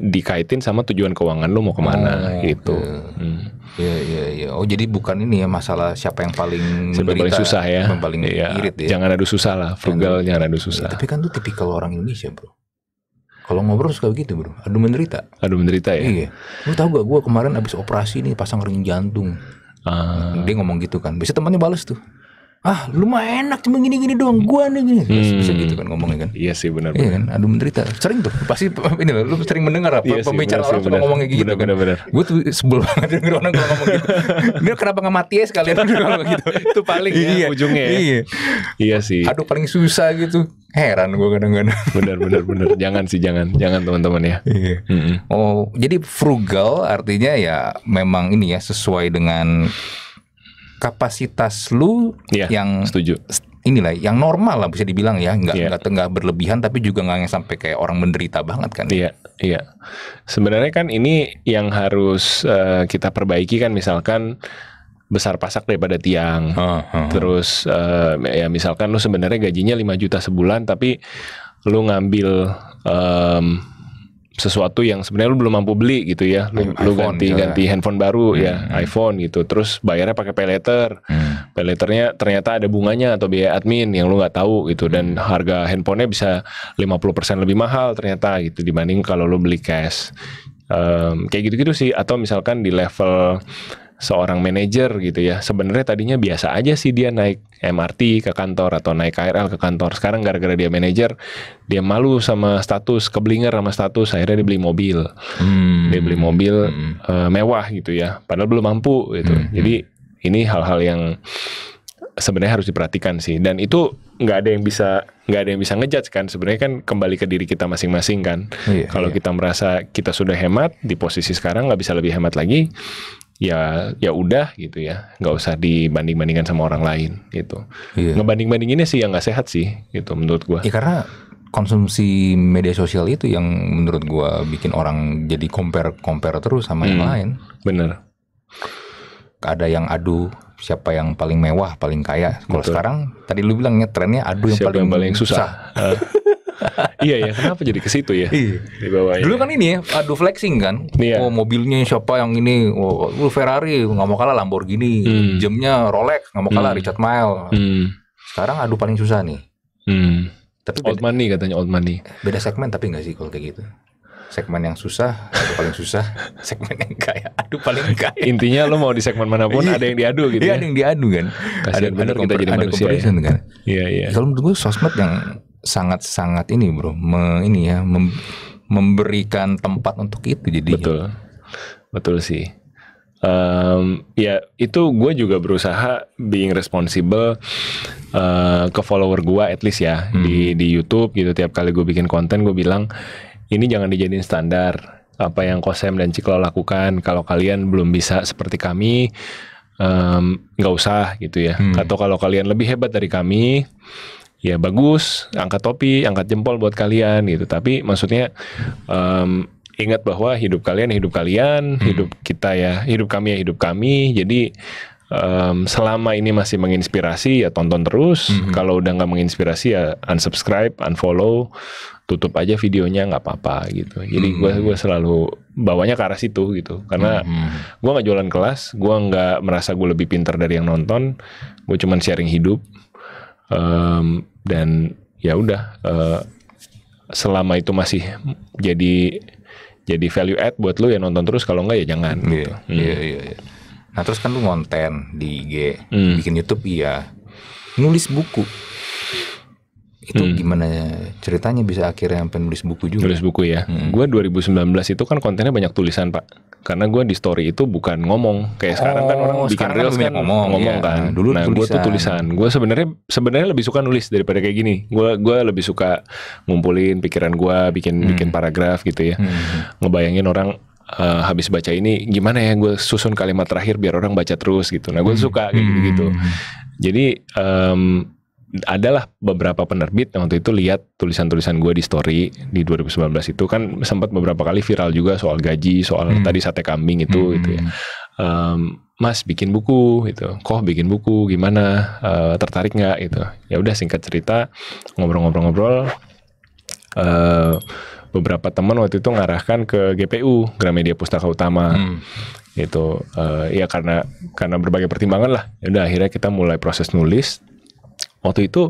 dikaitin sama tujuan keuangan lo mau kemana oh, gitu. Hmm. Iya iya hmm. iya. Oh jadi bukan ini ya masalah siapa yang paling siapa yang paling susah ya, yang paling ya, irit ya. Jangan adu susah lah, frugal jangan, jangan adu susah. Ya, tapi kan tuh tipikal orang Indonesia bro. Kalau ngobrol suka begitu bro, adu menderita. Adu menderita ya. Iya. Lu tahu gak gue kemarin abis operasi nih pasang ring jantung. Uh. Dia ngomong gitu kan. Biasanya temannya balas tuh ah lu mah enak cuma gini-gini doang gua nih gini hmm. bisa gitu kan ngomongnya kan iya sih benar iya kan aduh menderita sering tuh pasti ini lu sering mendengar apa iya pembicara sih, orang suka ngomongnya gitu bener, kan bener, bener. gua tuh sebel [laughs] banget denger orang kalau ngomong gitu Dia kenapa nggak mati ya sekalian [laughs] kalau gitu itu paling ya, iya. ujungnya ya. iya iya sih aduh paling susah gitu heran gua kadang-kadang [laughs] benar benar benar jangan sih jangan jangan teman-teman ya iya. mm mm oh jadi frugal artinya ya memang ini ya sesuai dengan kapasitas lu yeah, yang setuju inilah yang normal lah bisa dibilang ya nggak yeah. Iya. nggak berlebihan tapi juga nggak yang sampai kayak orang menderita banget kan iya iya sebenarnya kan ini yang harus uh, kita perbaiki kan misalkan besar pasak daripada tiang uh, uh, terus uh, ya misalkan lu sebenarnya gajinya 5 juta sebulan tapi lu ngambil um, sesuatu yang sebenarnya lu belum mampu beli gitu ya lu, lu ganti juga. ganti handphone baru hmm. ya iPhone gitu terus bayarnya pakai pay later hmm. pay ternyata ada bunganya atau biaya admin yang lu nggak tahu gitu dan hmm. harga handphonenya bisa 50% lebih mahal ternyata gitu dibanding kalau lu beli cash um, kayak gitu-gitu sih atau misalkan di level seorang manajer gitu ya. Sebenarnya tadinya biasa aja sih dia naik MRT ke kantor atau naik KRL ke kantor. Sekarang gara-gara dia manajer, dia malu sama status, keblinger sama status, akhirnya dia beli mobil. Hmm. Dia beli mobil hmm. uh, mewah gitu ya. Padahal belum mampu gitu. Hmm. Jadi ini hal-hal yang sebenarnya harus diperhatikan sih dan itu nggak ada yang bisa nggak ada yang bisa ngejudge kan sebenarnya kan kembali ke diri kita masing-masing kan iya, kalau iya. kita merasa kita sudah hemat di posisi sekarang nggak bisa lebih hemat lagi ya ya udah gitu ya nggak usah dibanding bandingkan sama orang lain gitu iya. ngebanding bandinginnya sih yang nggak sehat sih gitu menurut gue. ya karena konsumsi media sosial itu yang menurut gue bikin orang jadi compare compare terus sama hmm, yang lain bener ada yang adu siapa yang paling mewah paling kaya kalau sekarang tadi lu bilangnya trennya adu yang paling yang paling susah, susah. [laughs] Ah. [laughs] iya ya, kenapa jadi ke situ ya? Iya. Di bawahnya. Dulu kan ini ya, adu flexing kan. Iya. Oh, mobilnya siapa yang ini? Oh, Ferrari nggak mau kalah Lamborghini, hmm. jamnya Rolex nggak mau kalah hmm. Richard Mille. Hmm. Sekarang adu paling susah nih. Hmm. Tapi old beda, money katanya old money. Beda segmen tapi nggak sih kalau kayak gitu segmen yang susah, adu paling susah, [laughs] segmen yang kaya, adu paling kaya. Intinya lo mau di segmen manapun iya. ada yang diadu gitu. Iya, ya. ada yang diadu kan. Kasian ada benar kita jadi ada manusia. Ya. Kan? Iya, iya. Kalau menurut gue sosmed yang sangat-sangat ini bro, me, ini ya mem, memberikan tempat untuk itu jadi. Betul, betul sih. Um, ya itu gue juga berusaha being responsible uh, ke follower gue at least ya hmm. di di YouTube gitu tiap kali gue bikin konten gue bilang ini jangan dijadiin standar apa yang Kosem dan Ciklo lakukan kalau kalian belum bisa seperti kami nggak um, usah gitu ya hmm. atau kalau kalian lebih hebat dari kami ya bagus angkat topi angkat jempol buat kalian gitu tapi maksudnya um, ingat bahwa hidup kalian hidup kalian hmm. hidup kita ya hidup kami ya hidup kami jadi um, selama ini masih menginspirasi ya tonton terus hmm. kalau udah nggak menginspirasi ya unsubscribe unfollow tutup aja videonya nggak apa-apa gitu jadi gue hmm. gue selalu bawanya ke arah situ gitu karena hmm. gue nggak jualan kelas gue nggak merasa gue lebih pintar dari yang nonton gue cuman sharing hidup um, dan ya udah uh, selama itu masih jadi jadi value add buat lu ya nonton terus kalau enggak ya jangan iya, gitu. Hmm. Iya yeah, iya yeah, iya. Yeah. Nah, terus kan lu ngonten di IG, mm. bikin YouTube iya. Nulis buku. Itu mm. gimana ceritanya bisa akhirnya sampai nulis buku juga? Nulis buku ya. Mm. Gua 2019 itu kan kontennya banyak tulisan, Pak karena gue di story itu bukan ngomong kayak oh, sekarang kan oh, orang bikin kan reels kan ngomong, ngomong iya. kan nah, dulu nah gue tuh tulisan gue sebenarnya sebenarnya lebih suka nulis daripada kayak gini gue gue lebih suka ngumpulin pikiran gue bikin hmm. bikin paragraf gitu ya hmm. ngebayangin orang uh, habis baca ini gimana ya gue susun kalimat terakhir biar orang baca terus gitu nah gue hmm. suka kayak gitu, gitu jadi um, adalah beberapa penerbit yang waktu itu lihat tulisan-tulisan gue di story di 2019 itu kan sempat beberapa kali viral juga soal gaji, soal hmm. tadi sate kambing itu hmm. gitu ya. Um, Mas bikin buku itu kok bikin buku gimana, uh, tertarik nggak itu Ya udah singkat cerita ngobrol-ngobrol-ngobrol. Uh, beberapa teman waktu itu ngarahkan ke GPU Gramedia Pustaka Utama. Hmm gitu uh, ya karena karena berbagai pertimbangan lah ya udah akhirnya kita mulai proses nulis Waktu itu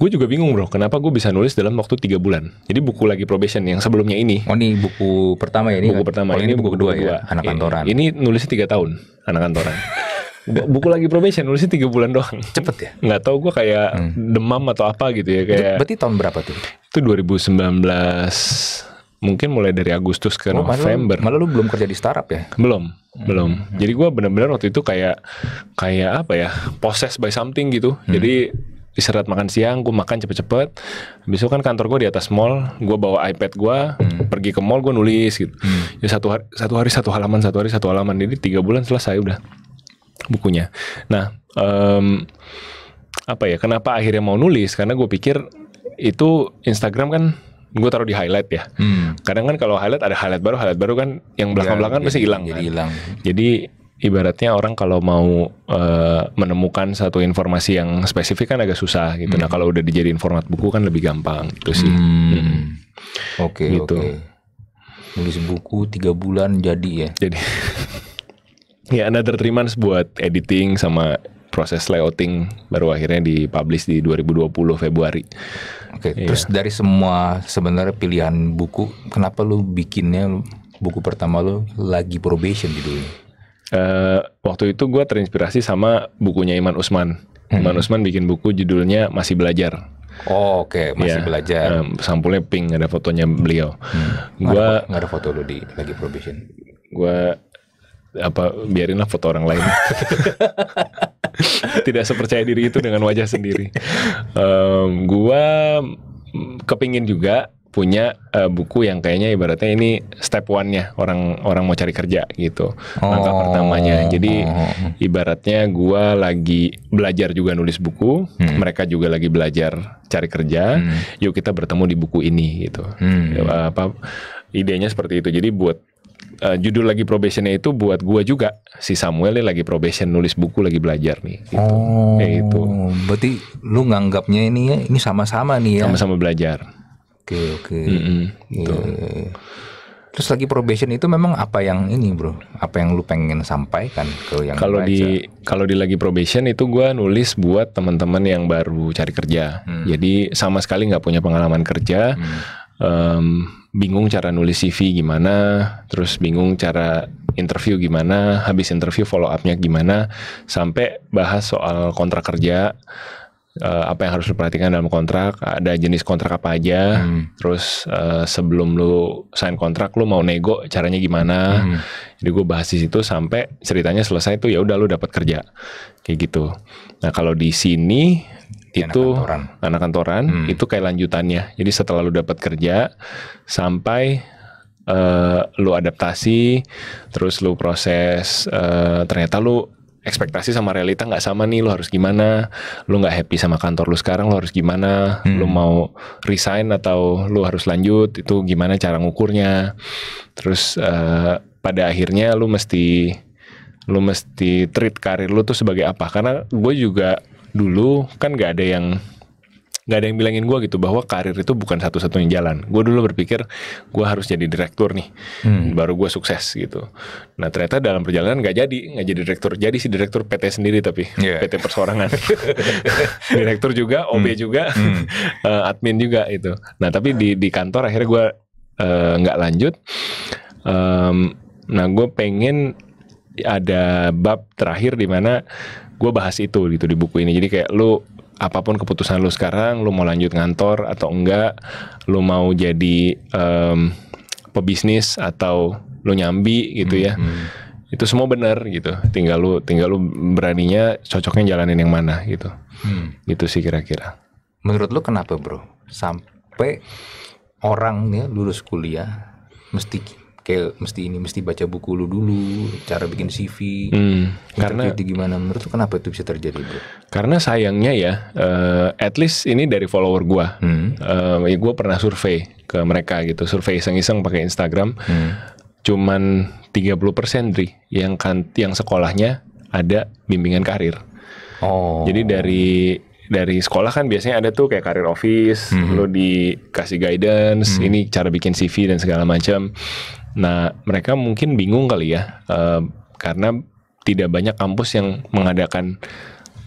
gue juga bingung bro, kenapa gue bisa nulis dalam waktu tiga bulan. Jadi buku lagi probation yang sebelumnya ini. Oh ini buku pertama ya ini. Buku kan? pertama oh, ini, ini buku, buku kedua, ya, kedua ya. Anak kantoran. Ini, nulisnya tiga tahun, anak kantoran. [laughs] buku lagi probation nulisnya tiga bulan doang cepet ya nggak tahu gue kayak hmm. demam atau apa gitu ya kayak itu berarti tahun berapa tuh itu 2019 mungkin mulai dari Agustus ke oh, November malah lu, lu belum kerja di startup ya belum hmm. belum jadi gue bener-bener waktu itu kayak kayak apa ya possessed by something gitu hmm. jadi istirahat makan siang, gue makan cepet-cepet. Habis itu kan kantor gue di atas mall, gue bawa iPad gue, hmm. pergi ke mall gue nulis gitu. Hmm. Ya satu hari, satu hari satu halaman, satu hari satu halaman. Jadi tiga bulan selesai udah bukunya. Nah, um, apa ya? Kenapa akhirnya mau nulis? Karena gue pikir itu Instagram kan gue taruh di highlight ya. Hmm. Kadang kan kalau highlight ada highlight baru, highlight baru kan yang iya, belakang-belakang pasti hilang. Jadi kan. hilang. Kan? Jadi ibaratnya orang kalau mau uh, menemukan satu informasi yang spesifik kan agak susah gitu. Nah, hmm. Nah kalau udah dijadiin format buku kan lebih gampang gitu sih. Oke hmm. hmm. oke. Okay, gitu. okay. Nulis buku tiga bulan jadi ya. Jadi [laughs] ya anda three months buat editing sama proses layouting baru akhirnya dipublish di 2020 Februari. Oke, okay, iya. terus dari semua sebenarnya pilihan buku, kenapa lu bikinnya buku pertama lu lagi probation judulnya? uh, waktu itu gue terinspirasi sama bukunya Iman Usman. Hmm. Iman Usman bikin buku judulnya Masih Belajar. Oh, Oke, okay. masih ya, belajar. Um, sampulnya pink ada fotonya beliau. Hmm. Gua nggak ada, foto lu di lagi probation. Gua apa biarinlah foto orang lain. [laughs] Tidak sepercaya diri itu dengan wajah sendiri. Um, gua mm, kepingin juga punya uh, buku yang kayaknya ibaratnya ini step one-nya orang orang mau cari kerja gitu oh. langkah pertamanya jadi oh. ibaratnya gua lagi belajar juga nulis buku hmm. mereka juga lagi belajar cari kerja hmm. yuk kita bertemu di buku ini gitu hmm. Eh, apa idenya seperti itu jadi buat uh, judul lagi probationnya itu buat gua juga si Samuel ini lagi probation nulis buku lagi belajar nih gitu. Oh, ya, itu. Berarti lu nganggapnya ini ya, ini sama-sama nih ya. Sama-sama belajar. Oke oke. Mm -hmm, yeah. Terus lagi probation itu memang apa yang ini bro? Apa yang lu pengen sampaikan ke yang Kalau di kalau di lagi probation itu gue nulis buat teman-teman yang baru cari kerja. Hmm. Jadi sama sekali nggak punya pengalaman kerja, hmm. um, bingung cara nulis CV gimana, terus bingung cara interview gimana, habis interview follow upnya gimana, sampai bahas soal kontrak kerja uh, apa yang harus diperhatikan dalam kontrak, ada jenis kontrak apa aja, hmm. terus uh, sebelum lu sign kontrak lu mau nego caranya gimana. Hmm. Jadi gue bahas di situ sampai ceritanya selesai tuh ya udah lu dapat kerja. Kayak gitu. Nah, kalau di sini itu anak kantoran, anak kantoran hmm. itu kayak lanjutannya. Jadi setelah lu dapat kerja sampai uh, lu adaptasi, terus lu proses uh, ternyata lu ekspektasi sama realita nggak sama nih lo harus gimana lo nggak happy sama kantor lo sekarang lo harus gimana hmm. lo mau resign atau lo harus lanjut itu gimana cara ngukurnya terus uh, pada akhirnya lo mesti lo mesti treat karir lo tuh sebagai apa karena gue juga dulu kan nggak ada yang nggak ada yang bilangin gue gitu bahwa karir itu bukan satu-satunya jalan gue dulu berpikir gue harus jadi direktur nih hmm. baru gue sukses gitu nah ternyata dalam perjalanan nggak jadi nggak jadi direktur jadi si direktur PT sendiri tapi yeah. PT persorangan [laughs] direktur juga OB hmm. juga hmm. [laughs] Eh, admin juga itu nah tapi di di kantor akhirnya gue eh, nggak uh, lanjut um, nah gue pengen ada bab terakhir di mana gue bahas itu gitu di buku ini jadi kayak lu apapun keputusan lu sekarang, lu mau lanjut ngantor atau enggak, lu mau jadi um, pebisnis atau lu nyambi gitu ya. Hmm, hmm Itu semua benar gitu. Tinggal lu tinggal lu beraninya cocoknya jalanin yang mana gitu. Hmm. Gitu sih kira-kira. Menurut lu kenapa, Bro? Sampai orang nih lulus kuliah mesti kayak mesti ini mesti baca buku lu dulu cara bikin CV hmm, karena itu gimana menurut lu kenapa itu bisa terjadi bro? Karena sayangnya ya uh, at least ini dari follower gua hmm. uh, ya gua pernah survei ke mereka gitu survei iseng-iseng pakai Instagram hmm. cuman 30% dri yang kan yang sekolahnya ada bimbingan karir. Oh. Jadi dari dari sekolah kan biasanya ada tuh kayak karir office, mm -hmm. lo dikasih guidance, mm -hmm. ini cara bikin CV dan segala macam. Nah, mereka mungkin bingung kali ya, uh, karena tidak banyak kampus yang mengadakan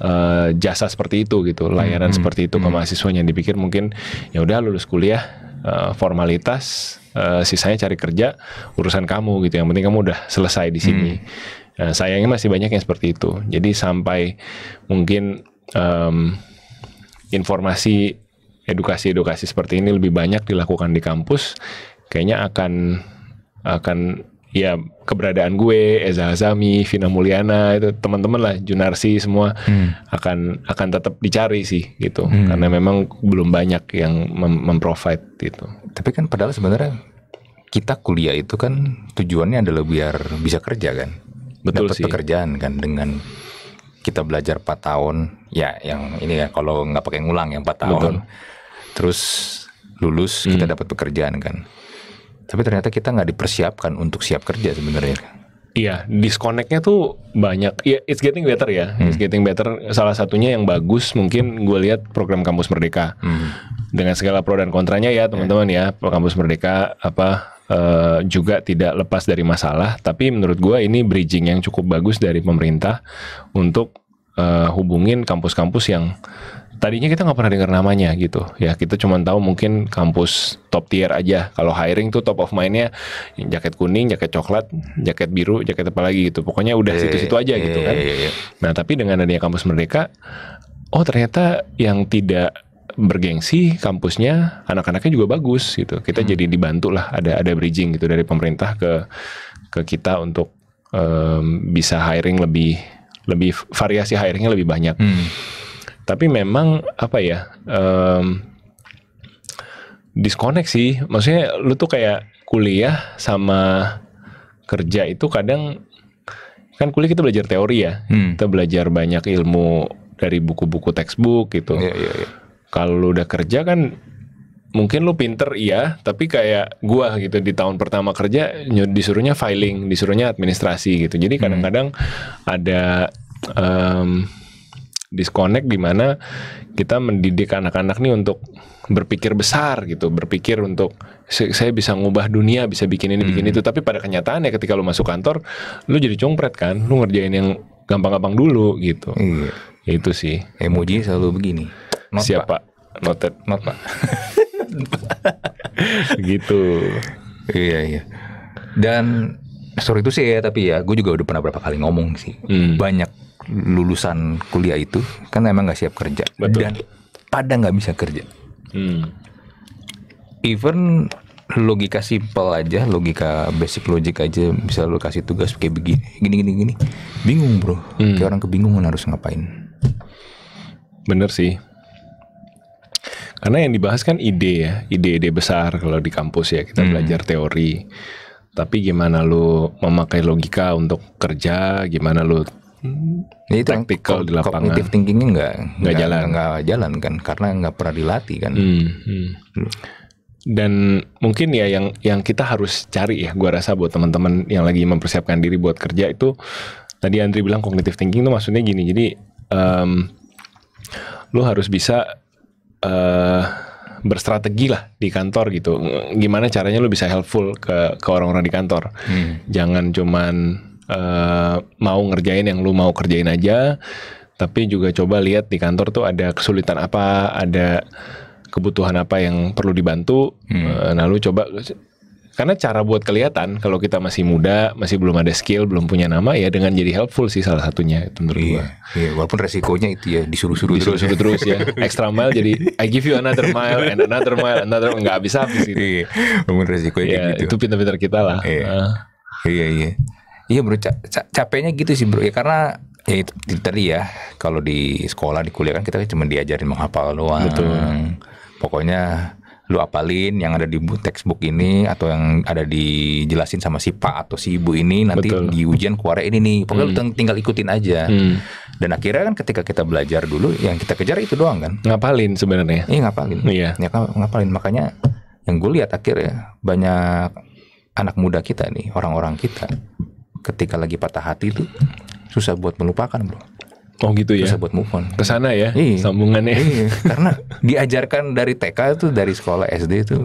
uh, jasa seperti itu gitu, mhm. layanan mm -hmm. seperti itu ke mhm. mahasiswanya. Dipikir mungkin ya udah lulus kuliah, uh, formalitas, uh, sisanya cari kerja, urusan kamu gitu. Yang penting kamu udah selesai di sini. Mm -hmm. Nah, sayangnya masih banyak yang seperti itu. Jadi sampai mungkin um, informasi edukasi-edukasi seperti ini lebih banyak dilakukan di kampus, kayaknya akan akan ya keberadaan gue, Eza Azami Vina Mulyana itu teman-teman lah Junarsi semua hmm. akan akan tetap dicari sih gitu hmm. karena memang belum banyak yang mem memprovide gitu. Tapi kan padahal sebenarnya kita kuliah itu kan tujuannya adalah biar bisa kerja kan. Betul Dapat sih. pekerjaan kan dengan kita belajar 4 tahun ya yang ini ya kalau nggak pakai ngulang yang 4 tahun Betul. terus lulus hmm. kita dapat pekerjaan kan tapi ternyata kita nggak dipersiapkan untuk siap kerja sebenarnya Iya, disconnectnya tuh banyak. Ya, yeah, it's getting better ya. Hmm. It's getting better. Salah satunya yang bagus mungkin gue lihat program kampus merdeka hmm. dengan segala pro dan kontranya ya teman-teman yeah. ya. Kampus merdeka apa uh, juga tidak lepas dari masalah. Tapi menurut gue ini bridging yang cukup bagus dari pemerintah untuk uh, hubungin kampus-kampus yang tadinya kita nggak pernah dengar namanya gitu ya kita cuma tahu mungkin kampus top tier aja kalau hiring tuh top of mindnya jaket kuning jaket coklat jaket biru jaket apa lagi gitu pokoknya udah iya, situ-situ aja iya, gitu iya, kan nah tapi dengan adanya kampus merdeka oh ternyata yang tidak bergengsi kampusnya anak-anaknya juga bagus gitu kita hmm. jadi dibantu lah ada ada bridging gitu dari pemerintah ke ke kita untuk um, bisa hiring lebih lebih variasi hiringnya lebih banyak hmm. tapi memang apa ya um, disconnect sih maksudnya lu tuh kayak kuliah sama kerja itu kadang kan kuliah kita belajar teori ya hmm. kita belajar banyak ilmu dari buku-buku textbook gitu yeah, yeah, yeah kalau lu udah kerja kan mungkin lu pinter iya tapi kayak gua gitu di tahun pertama kerja disuruhnya filing disuruhnya administrasi gitu jadi hmm. kadang-kadang ada um, disconnect di mana kita mendidik anak-anak nih untuk berpikir besar gitu berpikir untuk saya bisa ngubah dunia bisa bikin ini bikin hmm. itu tapi pada kenyataannya ketika lu masuk kantor lu jadi congpret kan lu ngerjain yang gampang-gampang dulu gitu iya. itu sih emoji selalu begini Not, siapa Pak. Noted. Not Pak. [laughs] gitu. Iya iya. Dan sorry itu sih ya tapi ya gue juga udah pernah berapa kali ngomong sih. Hmm. Banyak lulusan kuliah itu kan emang nggak siap kerja Betul. dan pada nggak bisa kerja. Hmm. Even logika simple aja, logika basic logic aja bisa lo kasih tugas kayak begini, gini gini gini. Bingung, Bro. Hmm. Kayak orang kebingungan harus ngapain. Bener sih. Karena yang dibahas kan ide ya, ide-ide besar kalau di kampus ya kita hmm. belajar teori. Tapi gimana lu memakai logika untuk kerja, gimana lu Jadi hmm, tactical di lapangan. Kognitif thinkingnya nggak nggak jalan, nggak jalan kan, karena nggak pernah dilatih kan. Hmm, hmm. Dan mungkin ya yang yang kita harus cari ya, gua rasa buat teman-teman yang lagi mempersiapkan diri buat kerja itu tadi Andri bilang kognitif thinking itu maksudnya gini, jadi um, lu harus bisa uh, berstrategi lah di kantor gitu. Gimana caranya lu bisa helpful ke ke orang-orang di kantor. Hmm. Jangan cuman uh, mau ngerjain yang lu mau kerjain aja, tapi juga coba lihat di kantor tuh ada kesulitan apa, ada kebutuhan apa yang perlu dibantu. Hmm. Uh, nah, lu coba karena cara buat kelihatan kalau kita masih muda, masih belum ada skill, belum punya nama ya dengan jadi helpful sih salah satunya itu menurut iya, gua. Iya, walaupun resikonya itu ya disuruh-suruh disuruh terus, terus ya. [laughs] Extra mile jadi I give you another mile and another mile, another enggak habis habis itu. Iya, walaupun resikonya ya, gitu. Itu pintar-pintar kita lah. Iya. Uh. Iya, iya. Iya bro, ca ca capeknya gitu sih bro ya karena ya itu tadi ya kalau di sekolah di kuliah kan kita cuma diajarin menghafal doang. Betul. Pokoknya lu apalin yang ada di textbook ini atau yang ada dijelasin sama si pak atau si ibu ini nanti Betul. di ujian keluar ini nih pokoknya hmm. lu tinggal ikutin aja hmm. dan akhirnya kan ketika kita belajar dulu yang kita kejar itu doang kan ngapalin sebenarnya iya ngapalin iya ya, ngapalin makanya yang gue lihat akhirnya banyak anak muda kita nih orang-orang kita ketika lagi patah hati itu susah buat melupakan bro Oh gitu ya. bisa buat move on. Ke sana ya. Iya. Sambungannya. Iya. [laughs] Karena diajarkan dari TK itu dari sekolah SD itu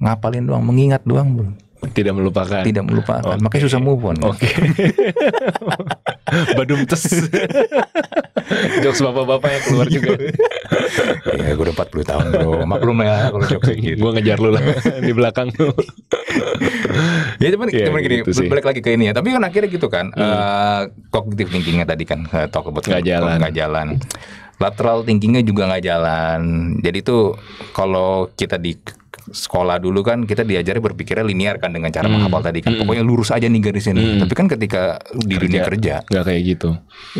ngapalin doang, mengingat doang, Bro. Tidak melupakan. Tidak melupakan. Okay. Makanya susah move on. Oke. [laughs] Badum tes. [laughs] jokes bapak-bapak yang keluar juga. Iya. ya gue udah puluh tahun bro. Maklum ya kalau jokes gitu. gue ngejar lu lah [laughs] di belakang lu. ya cuman, yeah, cuman gini, gitu balik lagi ke ini ya. Tapi kan akhirnya gitu kan. Hmm. Uh, cognitive thinkingnya tadi kan. Uh, talk about nggak jalan. nggak jalan lateral thinkingnya juga nggak jalan. Jadi tuh kalau kita di sekolah dulu kan kita diajari berpikirnya linear kan dengan cara hmm. menghafal tadi kan. Hmm. Pokoknya lurus aja nih garis ini. Hmm. Tapi kan ketika di kerja. dunia kerja nggak kayak gitu.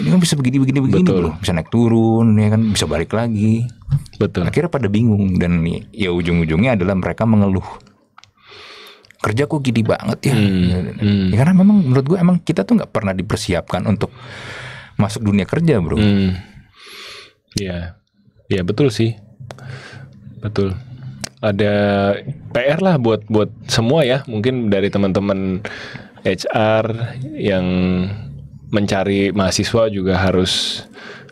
Ini kan bisa begini begini begini Betul. loh. Bisa naik turun ya kan, bisa balik lagi. Betul. Akhirnya pada bingung dan ya ujung-ujungnya adalah mereka mengeluh kerja kok gini banget ya. Hmm. Ya, hmm. ya karena memang menurut gue emang kita tuh nggak pernah dipersiapkan untuk masuk dunia kerja bro. Hmm. Iya, hmm. ya betul sih, betul ada PR lah buat buat semua ya mungkin dari teman-teman HR yang mencari mahasiswa juga harus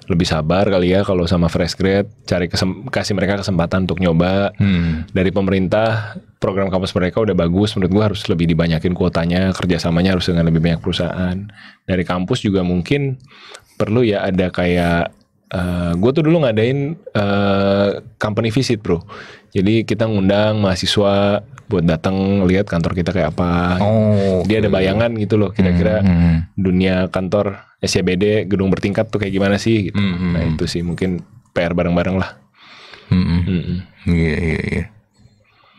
lebih sabar kali ya kalau sama fresh grad cari kesem kasih mereka kesempatan untuk nyoba hmm. dari pemerintah program kampus mereka udah bagus menurut gua harus lebih dibanyakin kuotanya kerjasamanya harus dengan lebih banyak perusahaan dari kampus juga mungkin perlu ya ada kayak uh, eh, gue tuh dulu ngadain uh, company visit bro jadi kita ngundang mahasiswa buat datang lihat kantor kita kayak apa. Oh, dia ada bayangan gitu loh kira-kira hmm. hmm, hmm. dunia kantor SCBD gedung bertingkat tuh kayak gimana sih gitu. Hmm. hmm nah, itu sih mungkin PR bareng-bareng lah. Iya iya iya.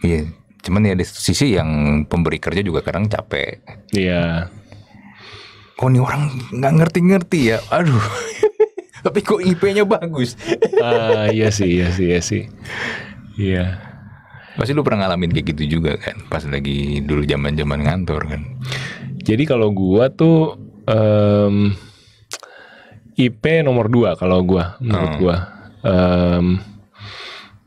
Iya. Cuman ya di sisi yang pemberi kerja juga kadang capek. Iya. Yeah. Oh ini orang nggak ngerti-ngerti ya. Aduh. [laughs] Tapi kok IP-nya bagus. ah iya sih iya sih iya sih. Iya. Pasti lu pernah ngalamin kayak gitu juga kan, pas lagi dulu zaman-zaman ngantor kan. Jadi kalau gua tuh um, IP nomor 2 kalau gua menurut hmm. gua. Um,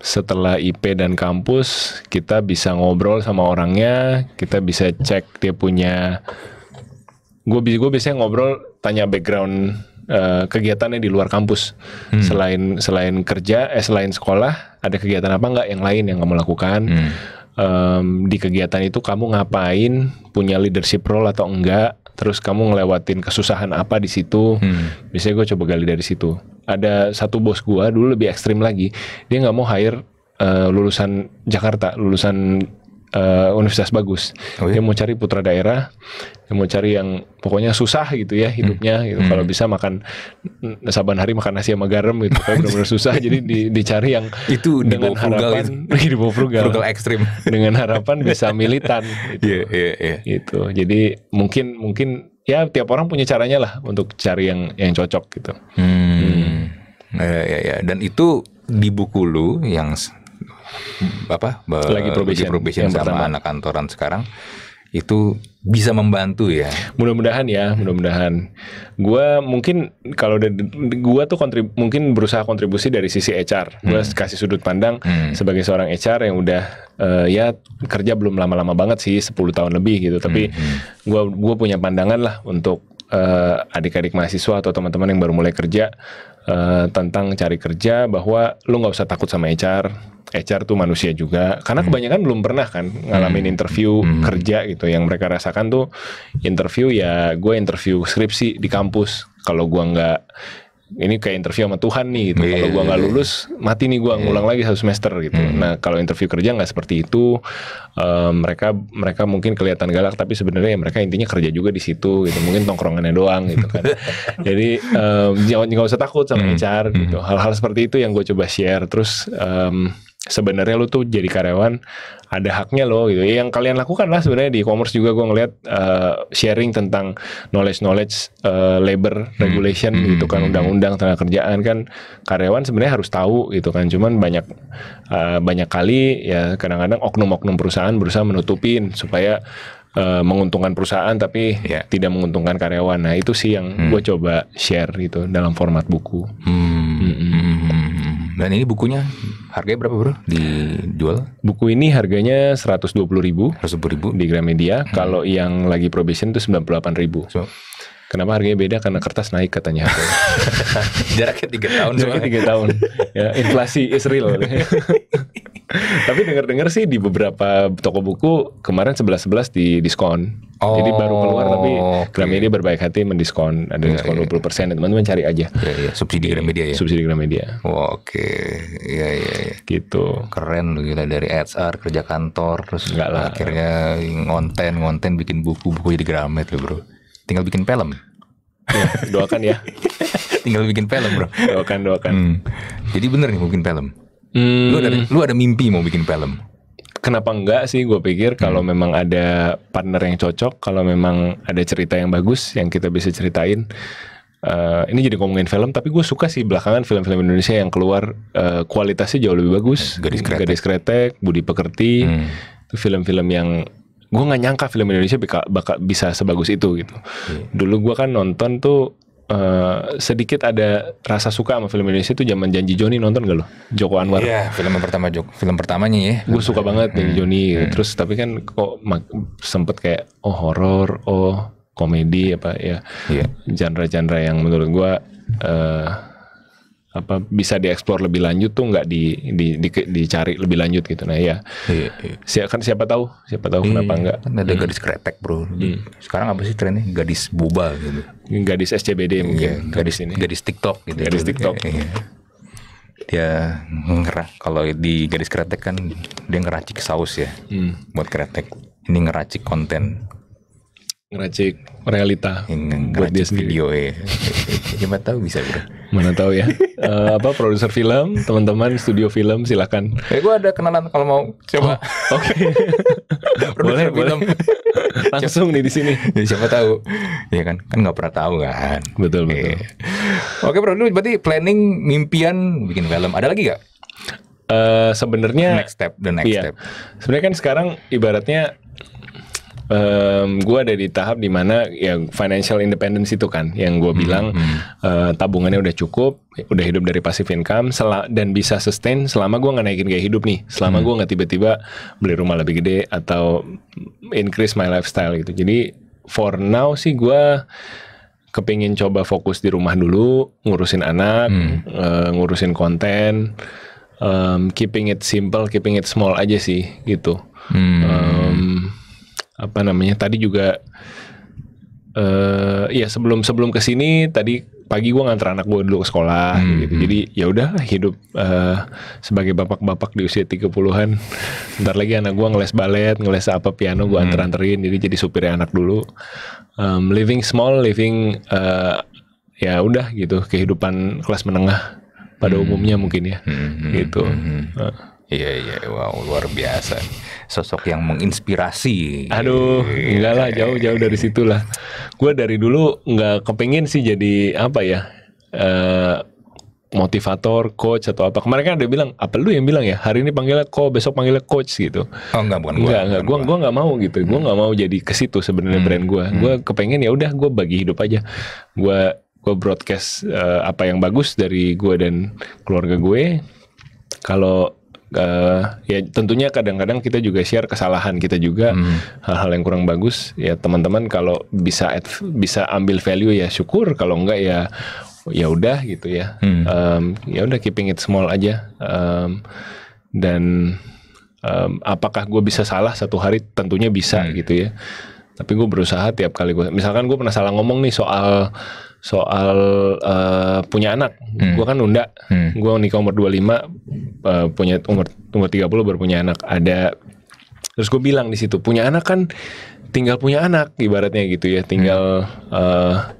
setelah IP dan kampus kita bisa ngobrol sama orangnya, kita bisa cek dia punya gue gue biasanya ngobrol tanya background uh, kegiatannya di luar kampus. Hmm. Selain selain kerja, eh selain sekolah, ada kegiatan apa nggak yang lain yang kamu lakukan? Hmm. Um, di kegiatan itu kamu ngapain? Punya leadership role atau enggak? Terus kamu ngelewatin kesusahan apa di situ? Hmm. Biasanya gue coba gali dari situ. Ada satu bos gue dulu lebih ekstrim lagi. Dia nggak mau hire uh, lulusan Jakarta, lulusan uh, universitas bagus. Oh, iya? Dia mau cari putra daerah, dia mau cari yang pokoknya susah gitu ya hidupnya hmm. gitu. Hmm. Kalau bisa makan saban hari makan nasi sama garam gitu. Kan benar-benar susah. jadi di, dicari yang itu dengan harapan [laughs] di bawah frugal. frugal ekstrim. dengan harapan bisa militan gitu. Iya, yeah, iya, yeah, iya. Yeah. Gitu. Jadi mungkin mungkin ya tiap orang punya caranya lah untuk cari yang yang cocok gitu. Hmm. hmm. Ya, ya, ya. Dan itu di buku lu yang apa lagi probation, lagi probation yang sama pertama. anak kantoran sekarang itu bisa membantu ya. Mudah-mudahan ya, mudah-mudahan. Gua mungkin kalau gue tuh kontrib, mungkin berusaha kontribusi dari sisi HR. gue hmm. kasih sudut pandang hmm. sebagai seorang HR yang udah uh, ya kerja belum lama-lama banget sih, 10 tahun lebih gitu, tapi hmm. hmm. gua punya pandangan lah untuk eh, adik-adik uh, adik -adik mahasiswa atau teman-teman yang baru mulai kerja uh, tentang cari kerja bahwa lu nggak usah takut sama HR HR tuh manusia juga karena hmm. kebanyakan belum pernah kan ngalamin hmm. interview hmm. kerja gitu yang mereka rasakan tuh interview ya gue interview skripsi di kampus kalau gue nggak ini kayak interview sama Tuhan nih gitu. Yeah, kalau gua iya, nggak iya, iya. lulus, mati nih gua yeah. ngulang lagi satu semester gitu. Mm. Nah, kalau interview kerja nggak seperti itu. Uh, mereka mereka mungkin kelihatan galak tapi sebenarnya mereka intinya kerja juga di situ gitu. Mungkin tongkrongannya doang gitu kan. [laughs] Jadi um, eh, jangan nggak usah takut sama mm. HR gitu. Hmm. Hal-hal seperti itu yang gue coba share terus um, sebenarnya lu tuh jadi karyawan ada haknya loh gitu. Ya, yang kalian lakukan lah sebenarnya di e-commerce juga gue ngeliat uh, sharing tentang knowledge knowledge uh, labor hmm. regulation hmm. gitu kan hmm, hmm. undang-undang tenaga kerjaan kan karyawan sebenarnya harus tahu gitu kan. Cuman banyak uh, banyak kali ya kadang-kadang oknum-oknum perusahaan berusaha menutupin supaya uh, menguntungkan perusahaan tapi yeah. tidak menguntungkan karyawan. Nah itu sih yang hmm. gue coba share gitu dalam format buku. Hmm. Hmm. Dan ini bukunya harganya berapa bro dijual? Buku ini harganya seratus dua puluh ribu. 120 ribu. Di Gramedia. Hmm. Kalau yang lagi probation itu sembilan puluh delapan ribu. So. Kenapa harganya beda? Karena kertas naik katanya. [laughs] Jaraknya tiga tahun. Jaraknya tiga tahun. ya, inflasi is real. [laughs] Tapi dengar-dengar sih di beberapa toko buku kemarin 11-11 di diskon. Oh, Jadi baru keluar tapi oh, okay. Gramedia berbaik hati mendiskon ada yeah, diskon yeah. 20 persen. Teman-teman cari aja. Yeah, yeah. Subsidi Gramedia ya. Subsidi Gramedia. Oh, Oke, okay. iya iya. Yeah. Gitu. Keren loh gila dari HR kerja kantor terus Enggak lah. akhirnya ngonten ngonten bikin buku-buku jadi Gramet loh bro. Tinggal bikin film. ya, doakan ya. [laughs] Tinggal bikin film bro. Doakan doakan. Hmm. Jadi bener nih bikin film. Hmm. Lu ada lu ada mimpi mau bikin film? Kenapa enggak sih? Gue pikir kalau hmm. memang ada partner yang cocok, kalau memang ada cerita yang bagus yang kita bisa ceritain. Uh, ini jadi ngomongin film, tapi gue suka sih belakangan film-film Indonesia yang keluar uh, kualitasnya jauh lebih bagus. Hmm, gadis Kretek, Gadis Kretek Budi Pekerti, film hmm. film-film yang gue nggak nyangka film Indonesia bakal bisa sebagus itu gitu. Hmm. Dulu gue kan nonton tuh Eh, sedikit ada rasa suka sama film Indonesia itu zaman Janji Joni nonton gak lo? Joko Anwar. Iya, yeah, film pertama Joko, film pertamanya ya. Gue suka banget hmm. Janji hmm, Joni. Hmm. Terus tapi kan kok sempet kayak oh horor, oh komedi apa ya. Yeah. Genre-genre yang menurut gue uh, apa bisa dieksplor lebih lanjut tuh nggak di, di, di, dicari lebih lanjut gitu nah ya iya, iya. iya. siapa kan siapa tahu siapa tahu iya, kenapa nggak kan ada hmm. gadis kretek bro hmm. sekarang apa sih trennya gadis boba gitu gadis SCBD iya, mungkin iya, gadis ini gadis TikTok gitu gadis TikTok iya. dia ngerah kalau di gadis kretek kan dia ngeracik saus ya hmm. buat kretek ini ngeracik konten ngeracik realita buat dia sendiri. Video ya. [laughs] Siapa tahu bisa bro. Mana tahu ya. uh, apa produser film, teman-teman studio film silakan. Eh, gua ada kenalan kalau mau coba. Oh, Oke. [laughs] Okay. boleh, film. boleh. Langsung nih di sini. [laughs] Ya, siapa tahu. Ya kan, kan nggak pernah tahu kan. Betul betul. Oke, okay, bro, berarti planning mimpian bikin film. Ada lagi gak? Uh, eh, sebenarnya next step the next iya. step. Sebenarnya kan sekarang ibaratnya um, gue ada di tahap dimana ya financial independence itu kan, yang gue hmm, bilang -hmm. uh, tabungannya udah cukup, udah hidup dari passive income dan bisa sustain selama gue nggak naikin gaya hidup nih selama hmm. gue nggak tiba-tiba beli rumah lebih gede atau increase my lifestyle gitu jadi for now sih gue kepingin coba fokus di rumah dulu ngurusin anak hmm. uh, ngurusin konten um, keeping it simple keeping it small aja sih gitu hmm. um, apa namanya tadi juga uh, ya sebelum sebelum kesini tadi pagi gue nganter anak gue dulu ke sekolah hmm, gitu. Hmm. Jadi ya udah hidup uh, sebagai bapak-bapak di usia 30-an. Ntar lagi anak gue ngeles balet, ngeles apa piano gue hmm. anter-anterin jadi jadi supirnya anak dulu. Um, living small, living uh, ya udah gitu kehidupan kelas menengah pada hmm. umumnya mungkin ya. Hmm, gitu. hmm. Uh. Iya iya, wow luar biasa. Sosok yang menginspirasi. Aduh, enggak lah jauh-jauh dari situlah. Gue dari dulu nggak kepingin sih jadi apa ya uh, motivator, coach atau apa. Kemarin kan ada bilang, apa lu yang bilang ya? Hari ini panggilnya coach, besok panggilnya coach gitu. Oh enggak bukan gue. Enggak, enggak. Gue gue nggak mau gitu. Gue hmm. nggak mau jadi ke situ sebenarnya hmm. brand gue. Hmm. Gue kepengen ya udah gue bagi hidup aja. Gue gue broadcast uh, apa yang bagus dari gue dan keluarga gue. Kalau uh, ya tentunya kadang-kadang kita juga share kesalahan kita juga hal hmm. hal-hal yang kurang bagus ya teman-teman kalau bisa bisa ambil value ya syukur kalau enggak ya ya udah gitu ya hmm. um, ya udah keeping it small aja um, dan um, apakah gue bisa salah satu hari tentunya bisa hmm. gitu ya tapi gue berusaha tiap kali gue misalkan gue pernah salah ngomong nih soal soal uh, punya anak. Hmm. Gue kan nunda. Hmm. Gue nikah umur 25, uh, eh, punya umur umur 30 baru punya anak. Ada terus gue bilang di situ punya anak kan tinggal punya anak ibaratnya gitu ya, tinggal hmm. uh,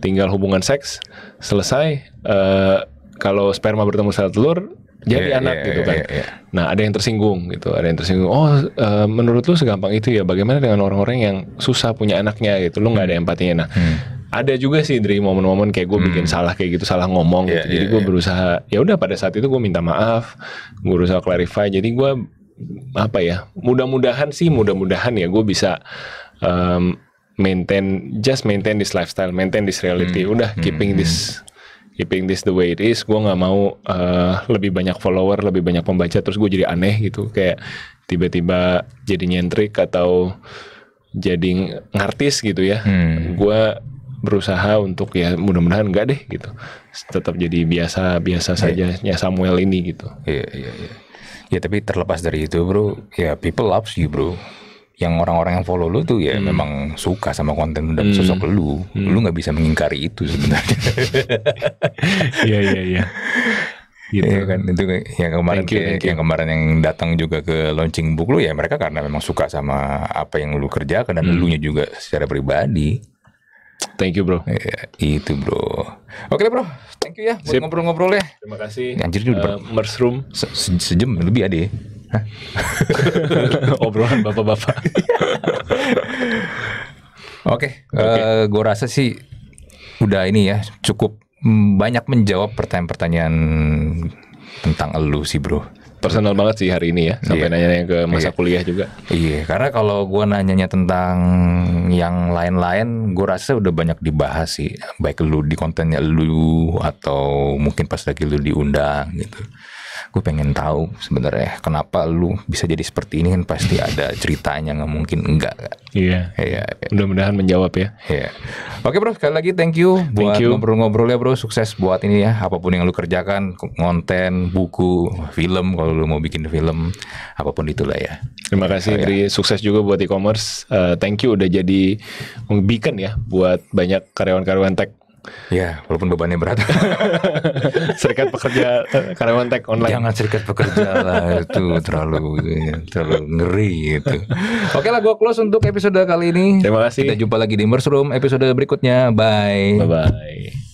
tinggal hubungan seks selesai uh, kalau sperma bertemu sel telur jadi yeah, anak yeah, gitu iya, kan. Yeah, yeah. Nah ada yang tersinggung gitu, ada yang tersinggung. Oh uh, menurut lu segampang itu ya? Bagaimana dengan orang-orang yang susah punya anaknya gitu? Lu nggak hmm. ada empatinya? Nah hmm ada juga sih dari momen-momen kayak gue hmm. bikin salah kayak gitu salah ngomong yeah, gitu jadi yeah, gue yeah. berusaha ya udah pada saat itu gue minta maaf gue berusaha clarify jadi gue apa ya mudah-mudahan sih mudah-mudahan ya gue bisa um, maintain just maintain this lifestyle maintain this reality hmm. udah keeping hmm. hmm. this keeping this the way it is gue nggak mau uh, lebih banyak follower lebih banyak pembaca terus gue jadi aneh gitu kayak tiba-tiba jadi nyentrik atau jadi ngartis gitu ya hmm. gue berusaha untuk ya mudah-mudahan enggak deh gitu tetap jadi biasa biasa iya. saja ya Samuel ini gitu iya iya iya ya tapi terlepas dari itu bro ya people loves you bro yang orang-orang yang follow lu tuh ya hmm. memang suka sama konten dan hmm. sosok lu hmm. lu nggak bisa mengingkari itu sebenarnya [laughs] iya iya iya gitu ya kan itu yang kemarin thank you, thank you. yang kemarin yang datang juga ke launching book lu ya mereka karena memang suka sama apa yang lu kerjakan dan hmm. nya juga secara pribadi Thank you bro. Ya, itu bro. Oke okay, bro, thank you ya buat ngobrol ngobrol ya Terima kasih. Anjir ini udah uh, mushroom se sejam ya? lebih ada ya. [laughs] Obrolan bapak-bapak. [laughs] Oke, okay, eh, okay. gue rasa sih udah ini ya cukup banyak menjawab pertanyaan-pertanyaan tentang elu sih bro personal banget sih hari ini ya sampai yeah. nanya-nanya ke masa yeah. kuliah juga. Iya, yeah. karena kalau gue nanya-nanya tentang yang lain-lain, gue rasa udah banyak dibahas sih, baik lu di kontennya lu atau mungkin pas lagi lu diundang gitu gue pengen tahu sebenarnya kenapa lu bisa jadi seperti ini kan pasti ada ceritanya nggak mungkin enggak kan? Iya. Iya. iya. Mudah-mudahan menjawab ya. Iya. Oke bro, sekali lagi thank you thank buat ngobrol ngobrol ya bro. Sukses buat ini ya. Apapun yang lu kerjakan, konten, buku, film kalau lu mau bikin film, apapun itulah ya. Terima kasih oh, iya. Tri. Sukses juga buat e-commerce. Uh, thank you udah jadi beacon ya buat banyak karyawan-karyawan tech Ya, walaupun bebannya berat. [laughs] serikat pekerja eh, karyawan tech online. Jangan serikat pekerja lah itu terlalu iya, terlalu ngeri itu. Oke lah, gue close untuk episode kali ini. Terima kasih. Kita jumpa lagi di Immerse Room episode berikutnya. Bye. Bye bye.